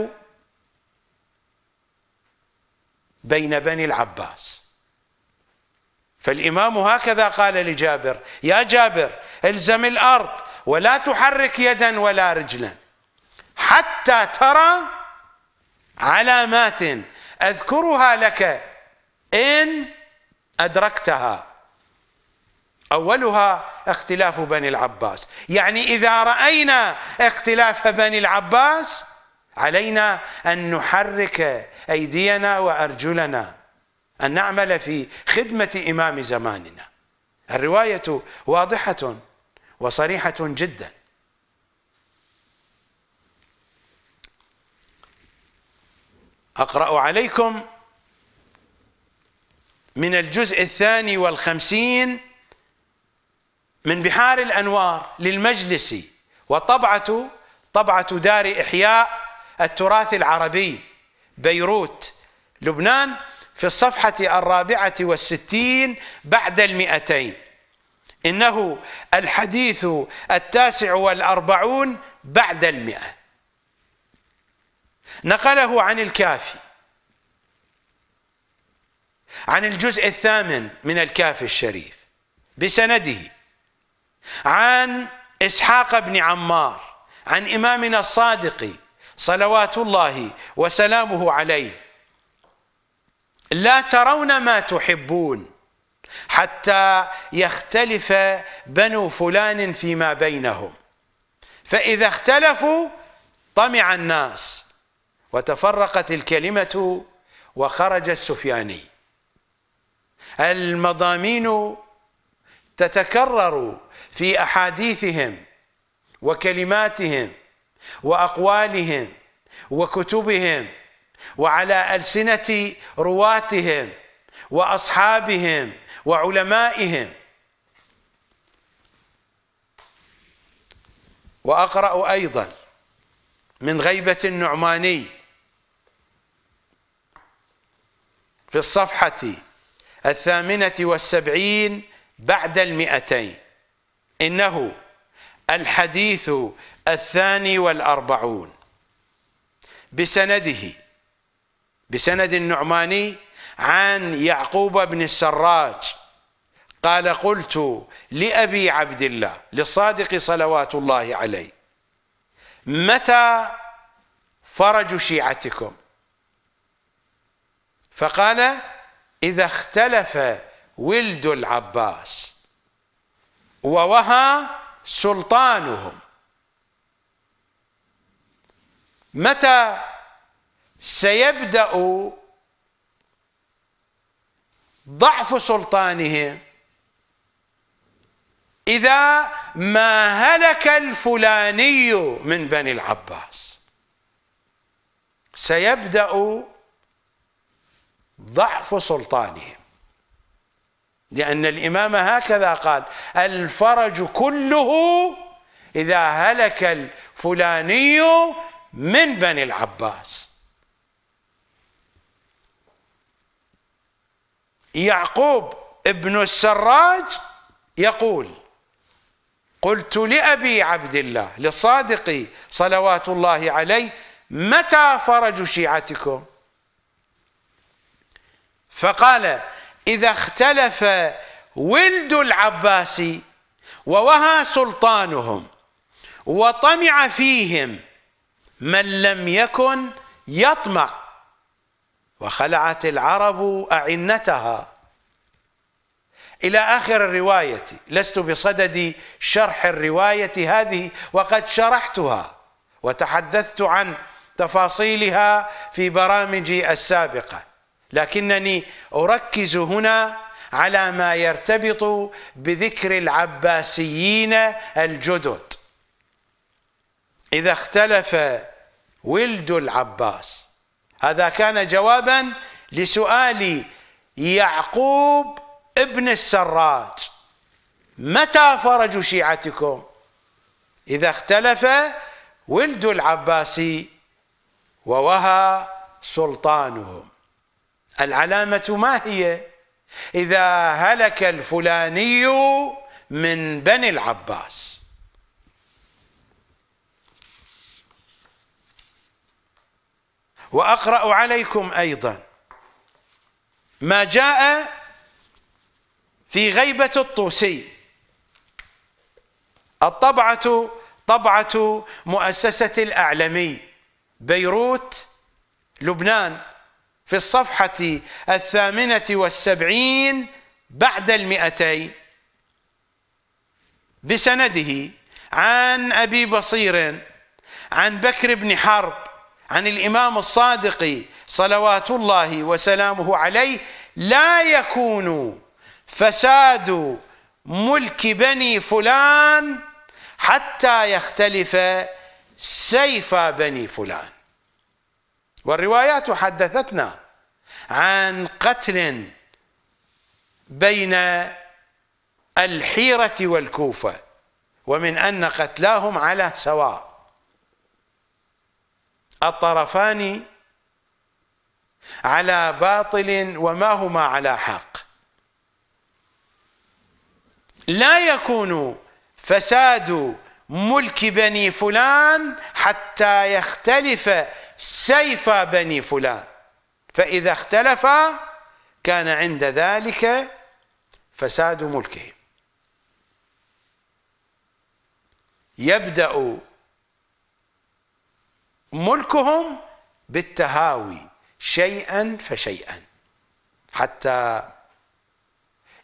بين بني العباس فالإمام هكذا قال لجابر يا جابر الزم الأرض ولا تحرك يدا ولا رجلا حتى ترى علامات أذكرها لك إن أدركتها أولها اختلاف بني العباس يعني إذا رأينا اختلاف بني العباس علينا أن نحرك أيدينا وأرجلنا أن نعمل في خدمة إمام زماننا الرواية واضحة وصريحة جدا أقرأ عليكم من الجزء الثاني والخمسين من بحار الأنوار للمجلس وطبعة طبعة دار إحياء التراث العربي بيروت لبنان في الصفحة الرابعة والستين بعد المئتين إنه الحديث التاسع والأربعون بعد المئة نقله عن الكافي عن الجزء الثامن من الكافي الشريف بسنده عن إسحاق بن عمار عن إمامنا الصادق صلوات الله وسلامه عليه لا ترون ما تحبون حتى يختلف بنو فلان فيما بينهم فإذا اختلفوا طمع الناس وتفرقت الكلمة وخرج السفياني المضامين تتكرر في أحاديثهم وكلماتهم وأقوالهم وكتبهم وعلى ألسنة رواتهم وأصحابهم وعلمائهم وأقرأ أيضا من غيبة النعماني في الصفحة الثامنة والسبعين بعد المئتين إنه الحديث الثاني والأربعون بسنده بسند النعماني عن يعقوب بن السراج قال قلت لأبي عبد الله للصادق صلوات الله عليه متى فرج شيعتكم فقال إذا اختلف ولد العباس ووهى سلطانهم متى سيبدأ ضعف سلطانهم إذا ما هلك الفلاني من بني العباس سيبدأ ضعف سلطانهم لأن الإمام هكذا قال الفرج كله إذا هلك الفلاني من بني العباس يعقوب ابن السراج يقول قلت لأبي عبد الله للصادق صلوات الله عليه متى فرج شيعتكم فقال إذا اختلف ولد العباس ووهى سلطانهم وطمع فيهم من لم يكن يطمع وخلعت العرب أعنتها إلى آخر الرواية لست بصدد شرح الرواية هذه وقد شرحتها وتحدثت عن تفاصيلها في برامجي السابقة لكنني أركز هنا على ما يرتبط بذكر العباسيين الجدد إذا اختلف ولد العباس هذا كان جوابا لسؤال يعقوب ابن السراج متى فرج شيعتكم إذا اختلف ولد العباس ووهى سلطانهم العلامة ما هي إذا هلك الفلاني من بني العباس وأقرأ عليكم أيضا ما جاء في غيبة الطوسي الطبعة طبعة مؤسسة الأعلمي بيروت لبنان في الصفحة الثامنة والسبعين بعد المئتين بسنده عن أبي بصير عن بكر بن حرب عن الإمام الصادق صلوات الله وسلامه عليه لا يكون فساد ملك بني فلان حتى يختلف سيف بني فلان والروايات حدثتنا عن قتل بين الحيرة والكوفة ومن أن قتلاهم على سواء الطرفان على باطل وما هما على حق لا يكون فساد ملك بني فلان حتى يختلف سيف بني فلان فإذا اختلف كان عند ذلك فساد ملكهم يبدأ ملكهم بالتهاوي شيئا فشيئا حتى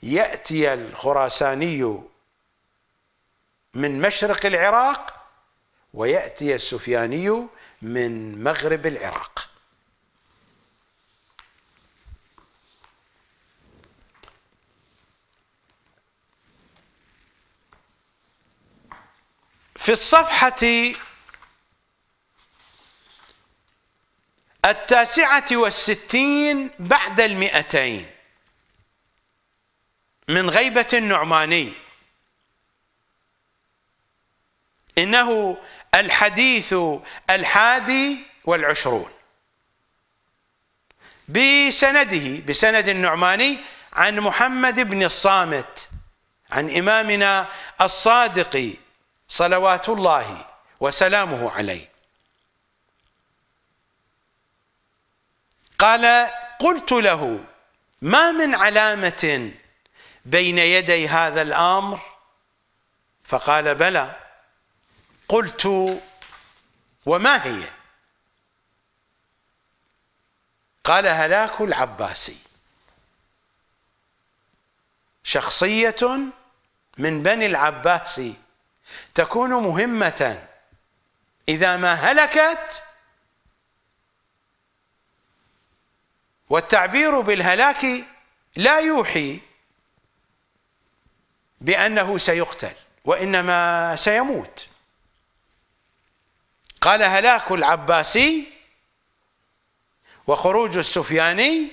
ياتي الخراساني من مشرق العراق وياتي السفياني من مغرب العراق في الصفحه التاسعة والستين بعد المئتين من غيبة النعماني إنه الحديث الحادي والعشرون بسنده بسند النعماني عن محمد بن الصامت عن إمامنا الصادق صلوات الله وسلامه عليه قال قلت له ما من علامة بين يدي هذا الأمر فقال بلى قلت وما هي قال هلاك العباسي شخصية من بني العباس تكون مهمة إذا ما هلكت والتعبير بالهلاك لا يوحي بأنه سيقتل وإنما سيموت قال هلاك العباسي وخروج السفياني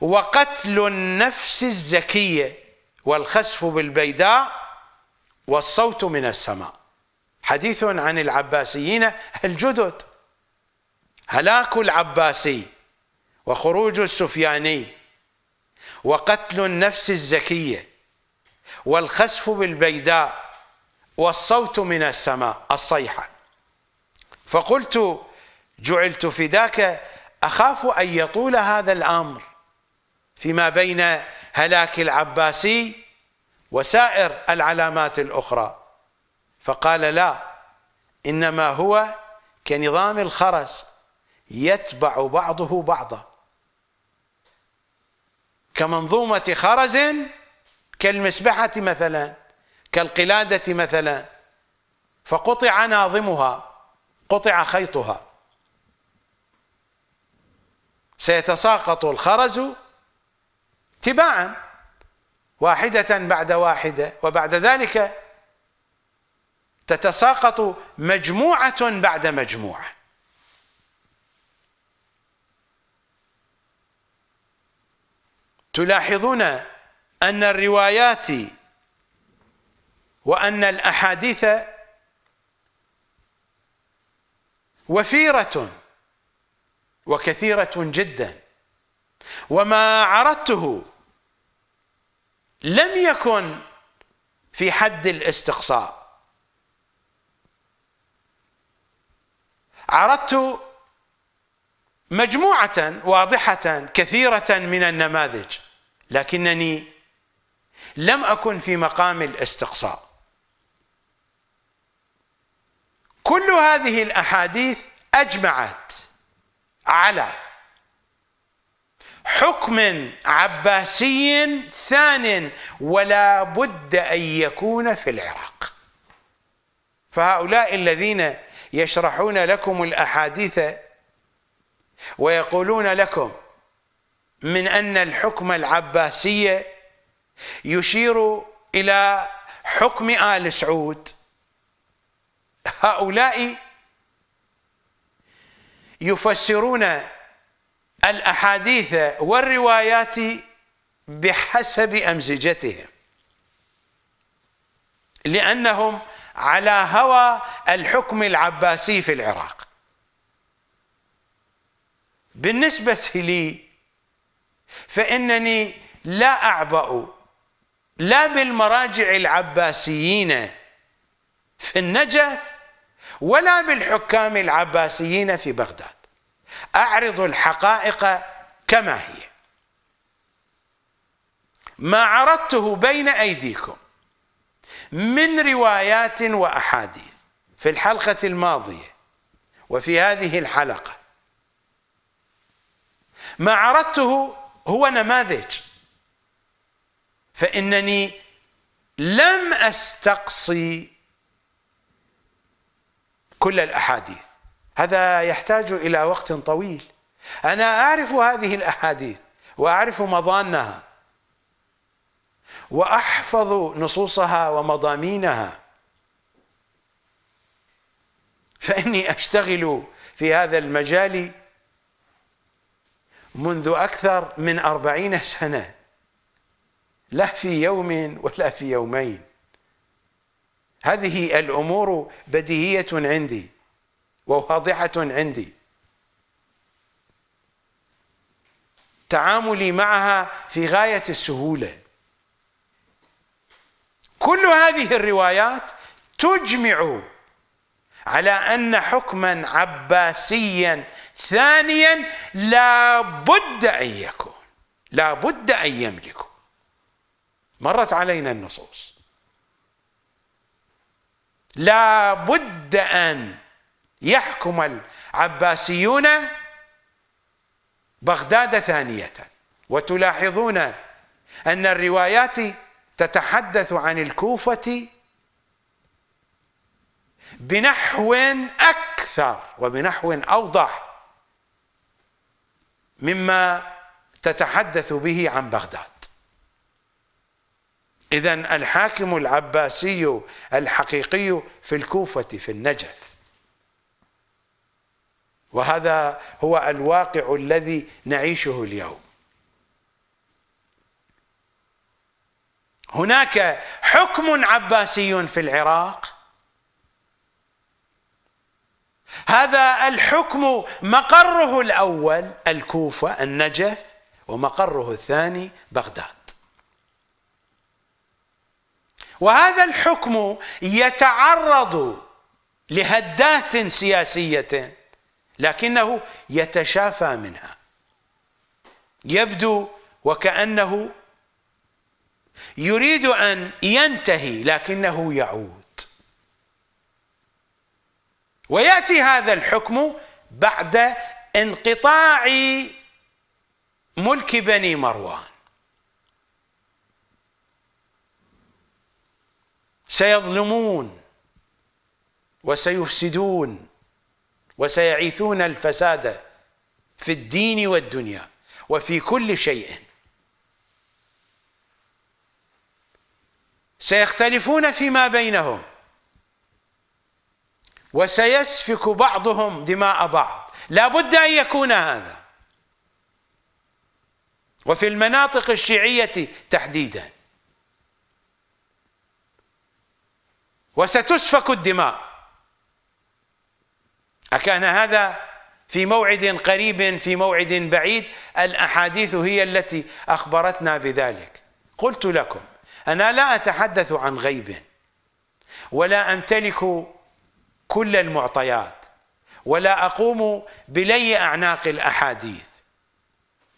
وقتل النفس الزكية والخسف بالبيداء والصوت من السماء حديث عن العباسيين الجدد هلاك العباسي وخروج السفياني وقتل النفس الزكيه والخسف بالبيداء والصوت من السماء الصيحه فقلت جعلت فداك اخاف ان يطول هذا الامر فيما بين هلاك العباسي وسائر العلامات الاخرى فقال لا انما هو كنظام الخرس يتبع بعضه بعضا كمنظومة خرز كالمسبحة مثلا كالقلادة مثلا فقطع ناظمها قطع خيطها سيتساقط الخرز تباعا واحدة بعد واحدة وبعد ذلك تتساقط مجموعة بعد مجموعة تلاحظون أن الروايات وأن الأحاديث وفيرة وكثيرة جدا وما عرضته لم يكن في حد الاستقصاء عرضت مجموعة واضحة كثيرة من النماذج لكنني لم أكن في مقام الاستقصاء كل هذه الأحاديث أجمعت على حكم عباسي ثان ولا بد أن يكون في العراق فهؤلاء الذين يشرحون لكم الأحاديث ويقولون لكم من أن الحكم العباسية يشير إلى حكم آل سعود هؤلاء يفسرون الأحاديث والروايات بحسب أمزجتهم لأنهم على هوى الحكم العباسي في العراق بالنسبة لي فإنني لا أعبأ لا بالمراجع العباسيين في النجف ولا بالحكام العباسيين في بغداد أعرض الحقائق كما هي ما عرضته بين أيديكم من روايات وأحاديث في الحلقة الماضية وفي هذه الحلقة ما عرضته هو نماذج فانني لم استقصي كل الاحاديث هذا يحتاج الى وقت طويل انا اعرف هذه الاحاديث واعرف مضانها واحفظ نصوصها ومضامينها فاني اشتغل في هذا المجال منذ أكثر من أربعين سنة لا في يوم ولا في يومين هذه الأمور بديهية عندي وواضحة عندي تعاملي معها في غاية السهولة كل هذه الروايات تجمع على أن حكما عباسيا ثانيا لابد أن يكون لابد أن يملكوا مرت علينا النصوص لابد أن يحكم العباسيون بغداد ثانية وتلاحظون أن الروايات تتحدث عن الكوفة بنحو أكثر وبنحو أوضح مما تتحدث به عن بغداد إذا الحاكم العباسي الحقيقي في الكوفة في النجف وهذا هو الواقع الذي نعيشه اليوم هناك حكم عباسي في العراق هذا الحكم مقره الأول الكوفة النجف ومقره الثاني بغداد وهذا الحكم يتعرض لهدات سياسية لكنه يتشافى منها يبدو وكأنه يريد أن ينتهي لكنه يعود وياتي هذا الحكم بعد انقطاع ملك بني مروان سيظلمون وسيفسدون وسيعيثون الفساد في الدين والدنيا وفي كل شيء سيختلفون فيما بينهم وسيسفك بعضهم دماء بعض لا بد أن يكون هذا وفي المناطق الشيعية تحديدا وستسفك الدماء أكان هذا في موعد قريب في موعد بعيد الأحاديث هي التي أخبرتنا بذلك قلت لكم أنا لا أتحدث عن غيب ولا أمتلك كل المعطيات ولا أقوم بلي أعناق الأحاديث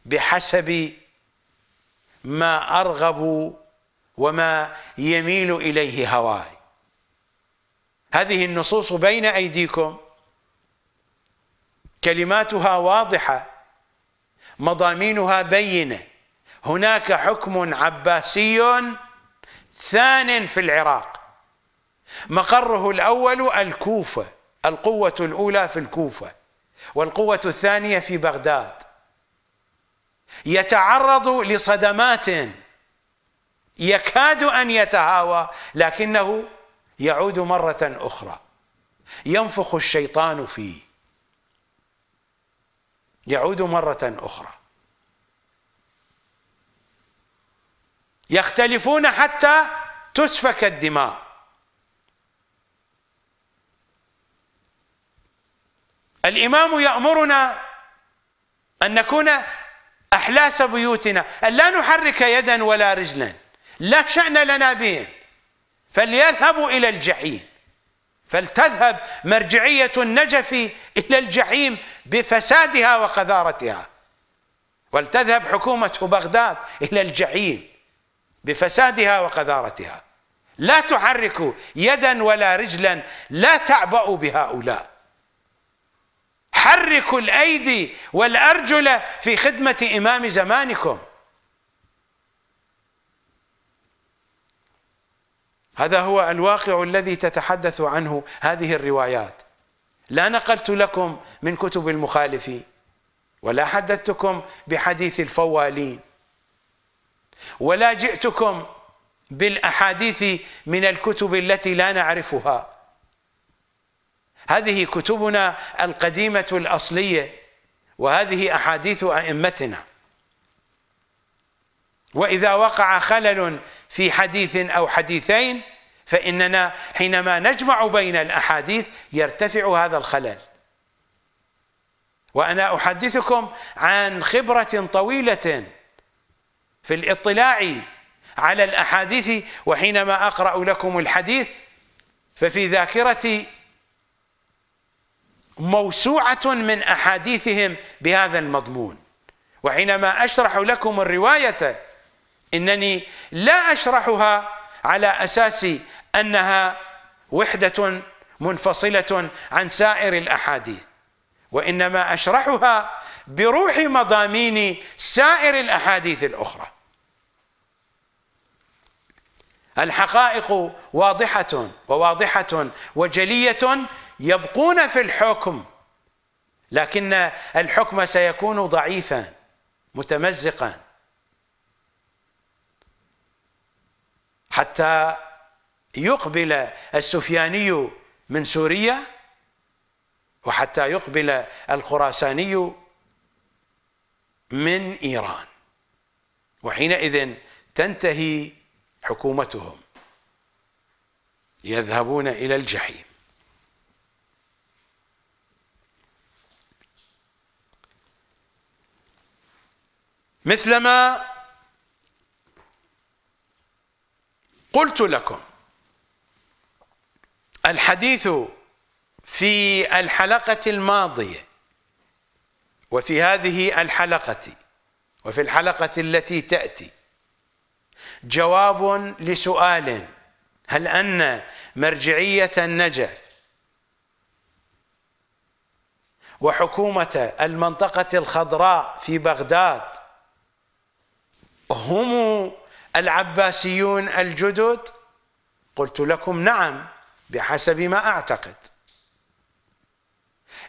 بحسب ما أرغب وما يميل إليه هواي هذه النصوص بين أيديكم كلماتها واضحة مضامينها بينة هناك حكم عباسي ثان في العراق مقره الأول الكوفة القوة الأولى في الكوفة والقوة الثانية في بغداد يتعرض لصدمات يكاد أن يتهاوى لكنه يعود مرة أخرى ينفخ الشيطان فيه يعود مرة أخرى يختلفون حتى تسفك الدماء الإمام يأمرنا أن نكون أحلاس بيوتنا أن لا نحرك يدا ولا رجلا لا شأن لنا بهم فليذهبوا إلى الجحيم فلتذهب مرجعية النجف إلى الجحيم بفسادها وقذارتها ولتذهب حكومة بغداد إلى الجحيم بفسادها وقذارتها لا تحركوا يدا ولا رجلا لا تعبأوا بهؤلاء حركوا الايدي والارجل في خدمه امام زمانكم هذا هو الواقع الذي تتحدث عنه هذه الروايات لا نقلت لكم من كتب المخالفين ولا حدثتكم بحديث الفوالين ولا جئتكم بالاحاديث من الكتب التي لا نعرفها هذه كتبنا القديمة الأصلية وهذه أحاديث أئمتنا وإذا وقع خلل في حديث أو حديثين فإننا حينما نجمع بين الأحاديث يرتفع هذا الخلل وأنا أحدثكم عن خبرة طويلة في الاطلاع على الأحاديث وحينما أقرأ لكم الحديث ففي ذاكرتي موسوعة من أحاديثهم بهذا المضمون وحينما أشرح لكم الرواية إنني لا أشرحها على أساس أنها وحدة منفصلة عن سائر الأحاديث وإنما أشرحها بروح مضامين سائر الأحاديث الأخرى الحقائق واضحة وواضحة وجلية يبقون في الحكم لكن الحكم سيكون ضعيفا متمزقا حتى يقبل السفياني من سوريا وحتى يقبل الخراساني من ايران وحينئذ تنتهي حكومتهم يذهبون الى الجحيم مثلما قلت لكم الحديث في الحلقة الماضية وفي هذه الحلقة وفي الحلقة التي تأتي جواب لسؤال هل أن مرجعية النجف وحكومة المنطقة الخضراء في بغداد هم العباسيون الجدد قلت لكم نعم بحسب ما أعتقد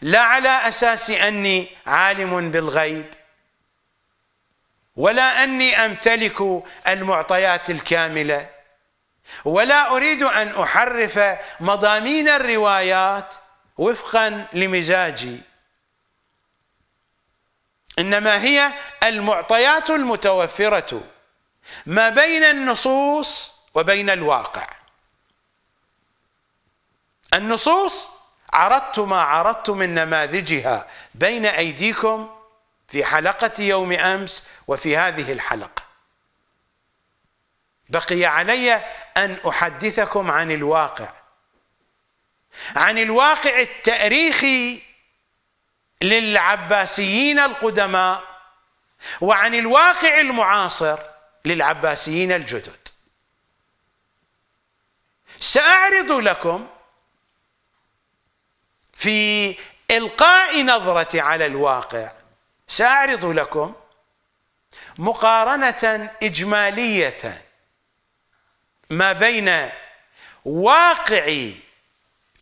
لا على أساس أني عالم بالغيب ولا أني أمتلك المعطيات الكاملة ولا أريد أن أحرف مضامين الروايات وفقا لمزاجي انما هي المعطيات المتوفره ما بين النصوص وبين الواقع النصوص عرضت ما عرضت من نماذجها بين ايديكم في حلقه يوم امس وفي هذه الحلقه بقي علي ان احدثكم عن الواقع عن الواقع التاريخي للعباسيين القدماء وعن الواقع المعاصر للعباسيين الجدد سأعرض لكم في إلقاء نظرة على الواقع سأعرض لكم مقارنة إجمالية ما بين واقع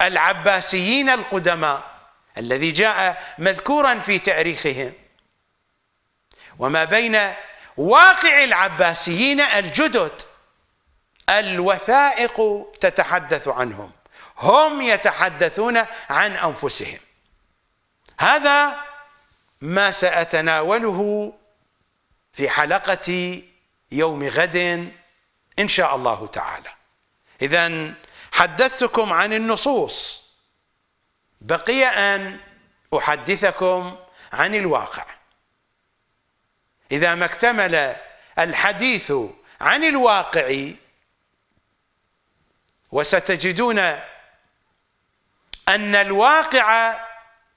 العباسيين القدماء الذي جاء مذكورا في تاريخهم وما بين واقع العباسيين الجدد الوثائق تتحدث عنهم هم يتحدثون عن انفسهم هذا ما ساتناوله في حلقه يوم غد ان شاء الله تعالى اذا حدثتكم عن النصوص بقي ان احدثكم عن الواقع اذا ما اكتمل الحديث عن الواقع وستجدون ان الواقع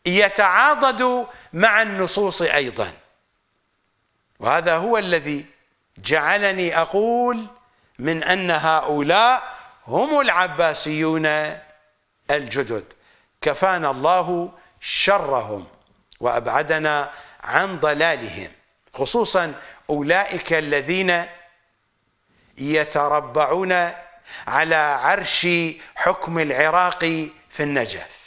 يتعاضد مع النصوص ايضا وهذا هو الذي جعلني اقول من ان هؤلاء هم العباسيون الجدد كفانا الله شرهم وابعدنا عن ضلالهم خصوصا اولئك الذين يتربعون على عرش حكم العراق في النجف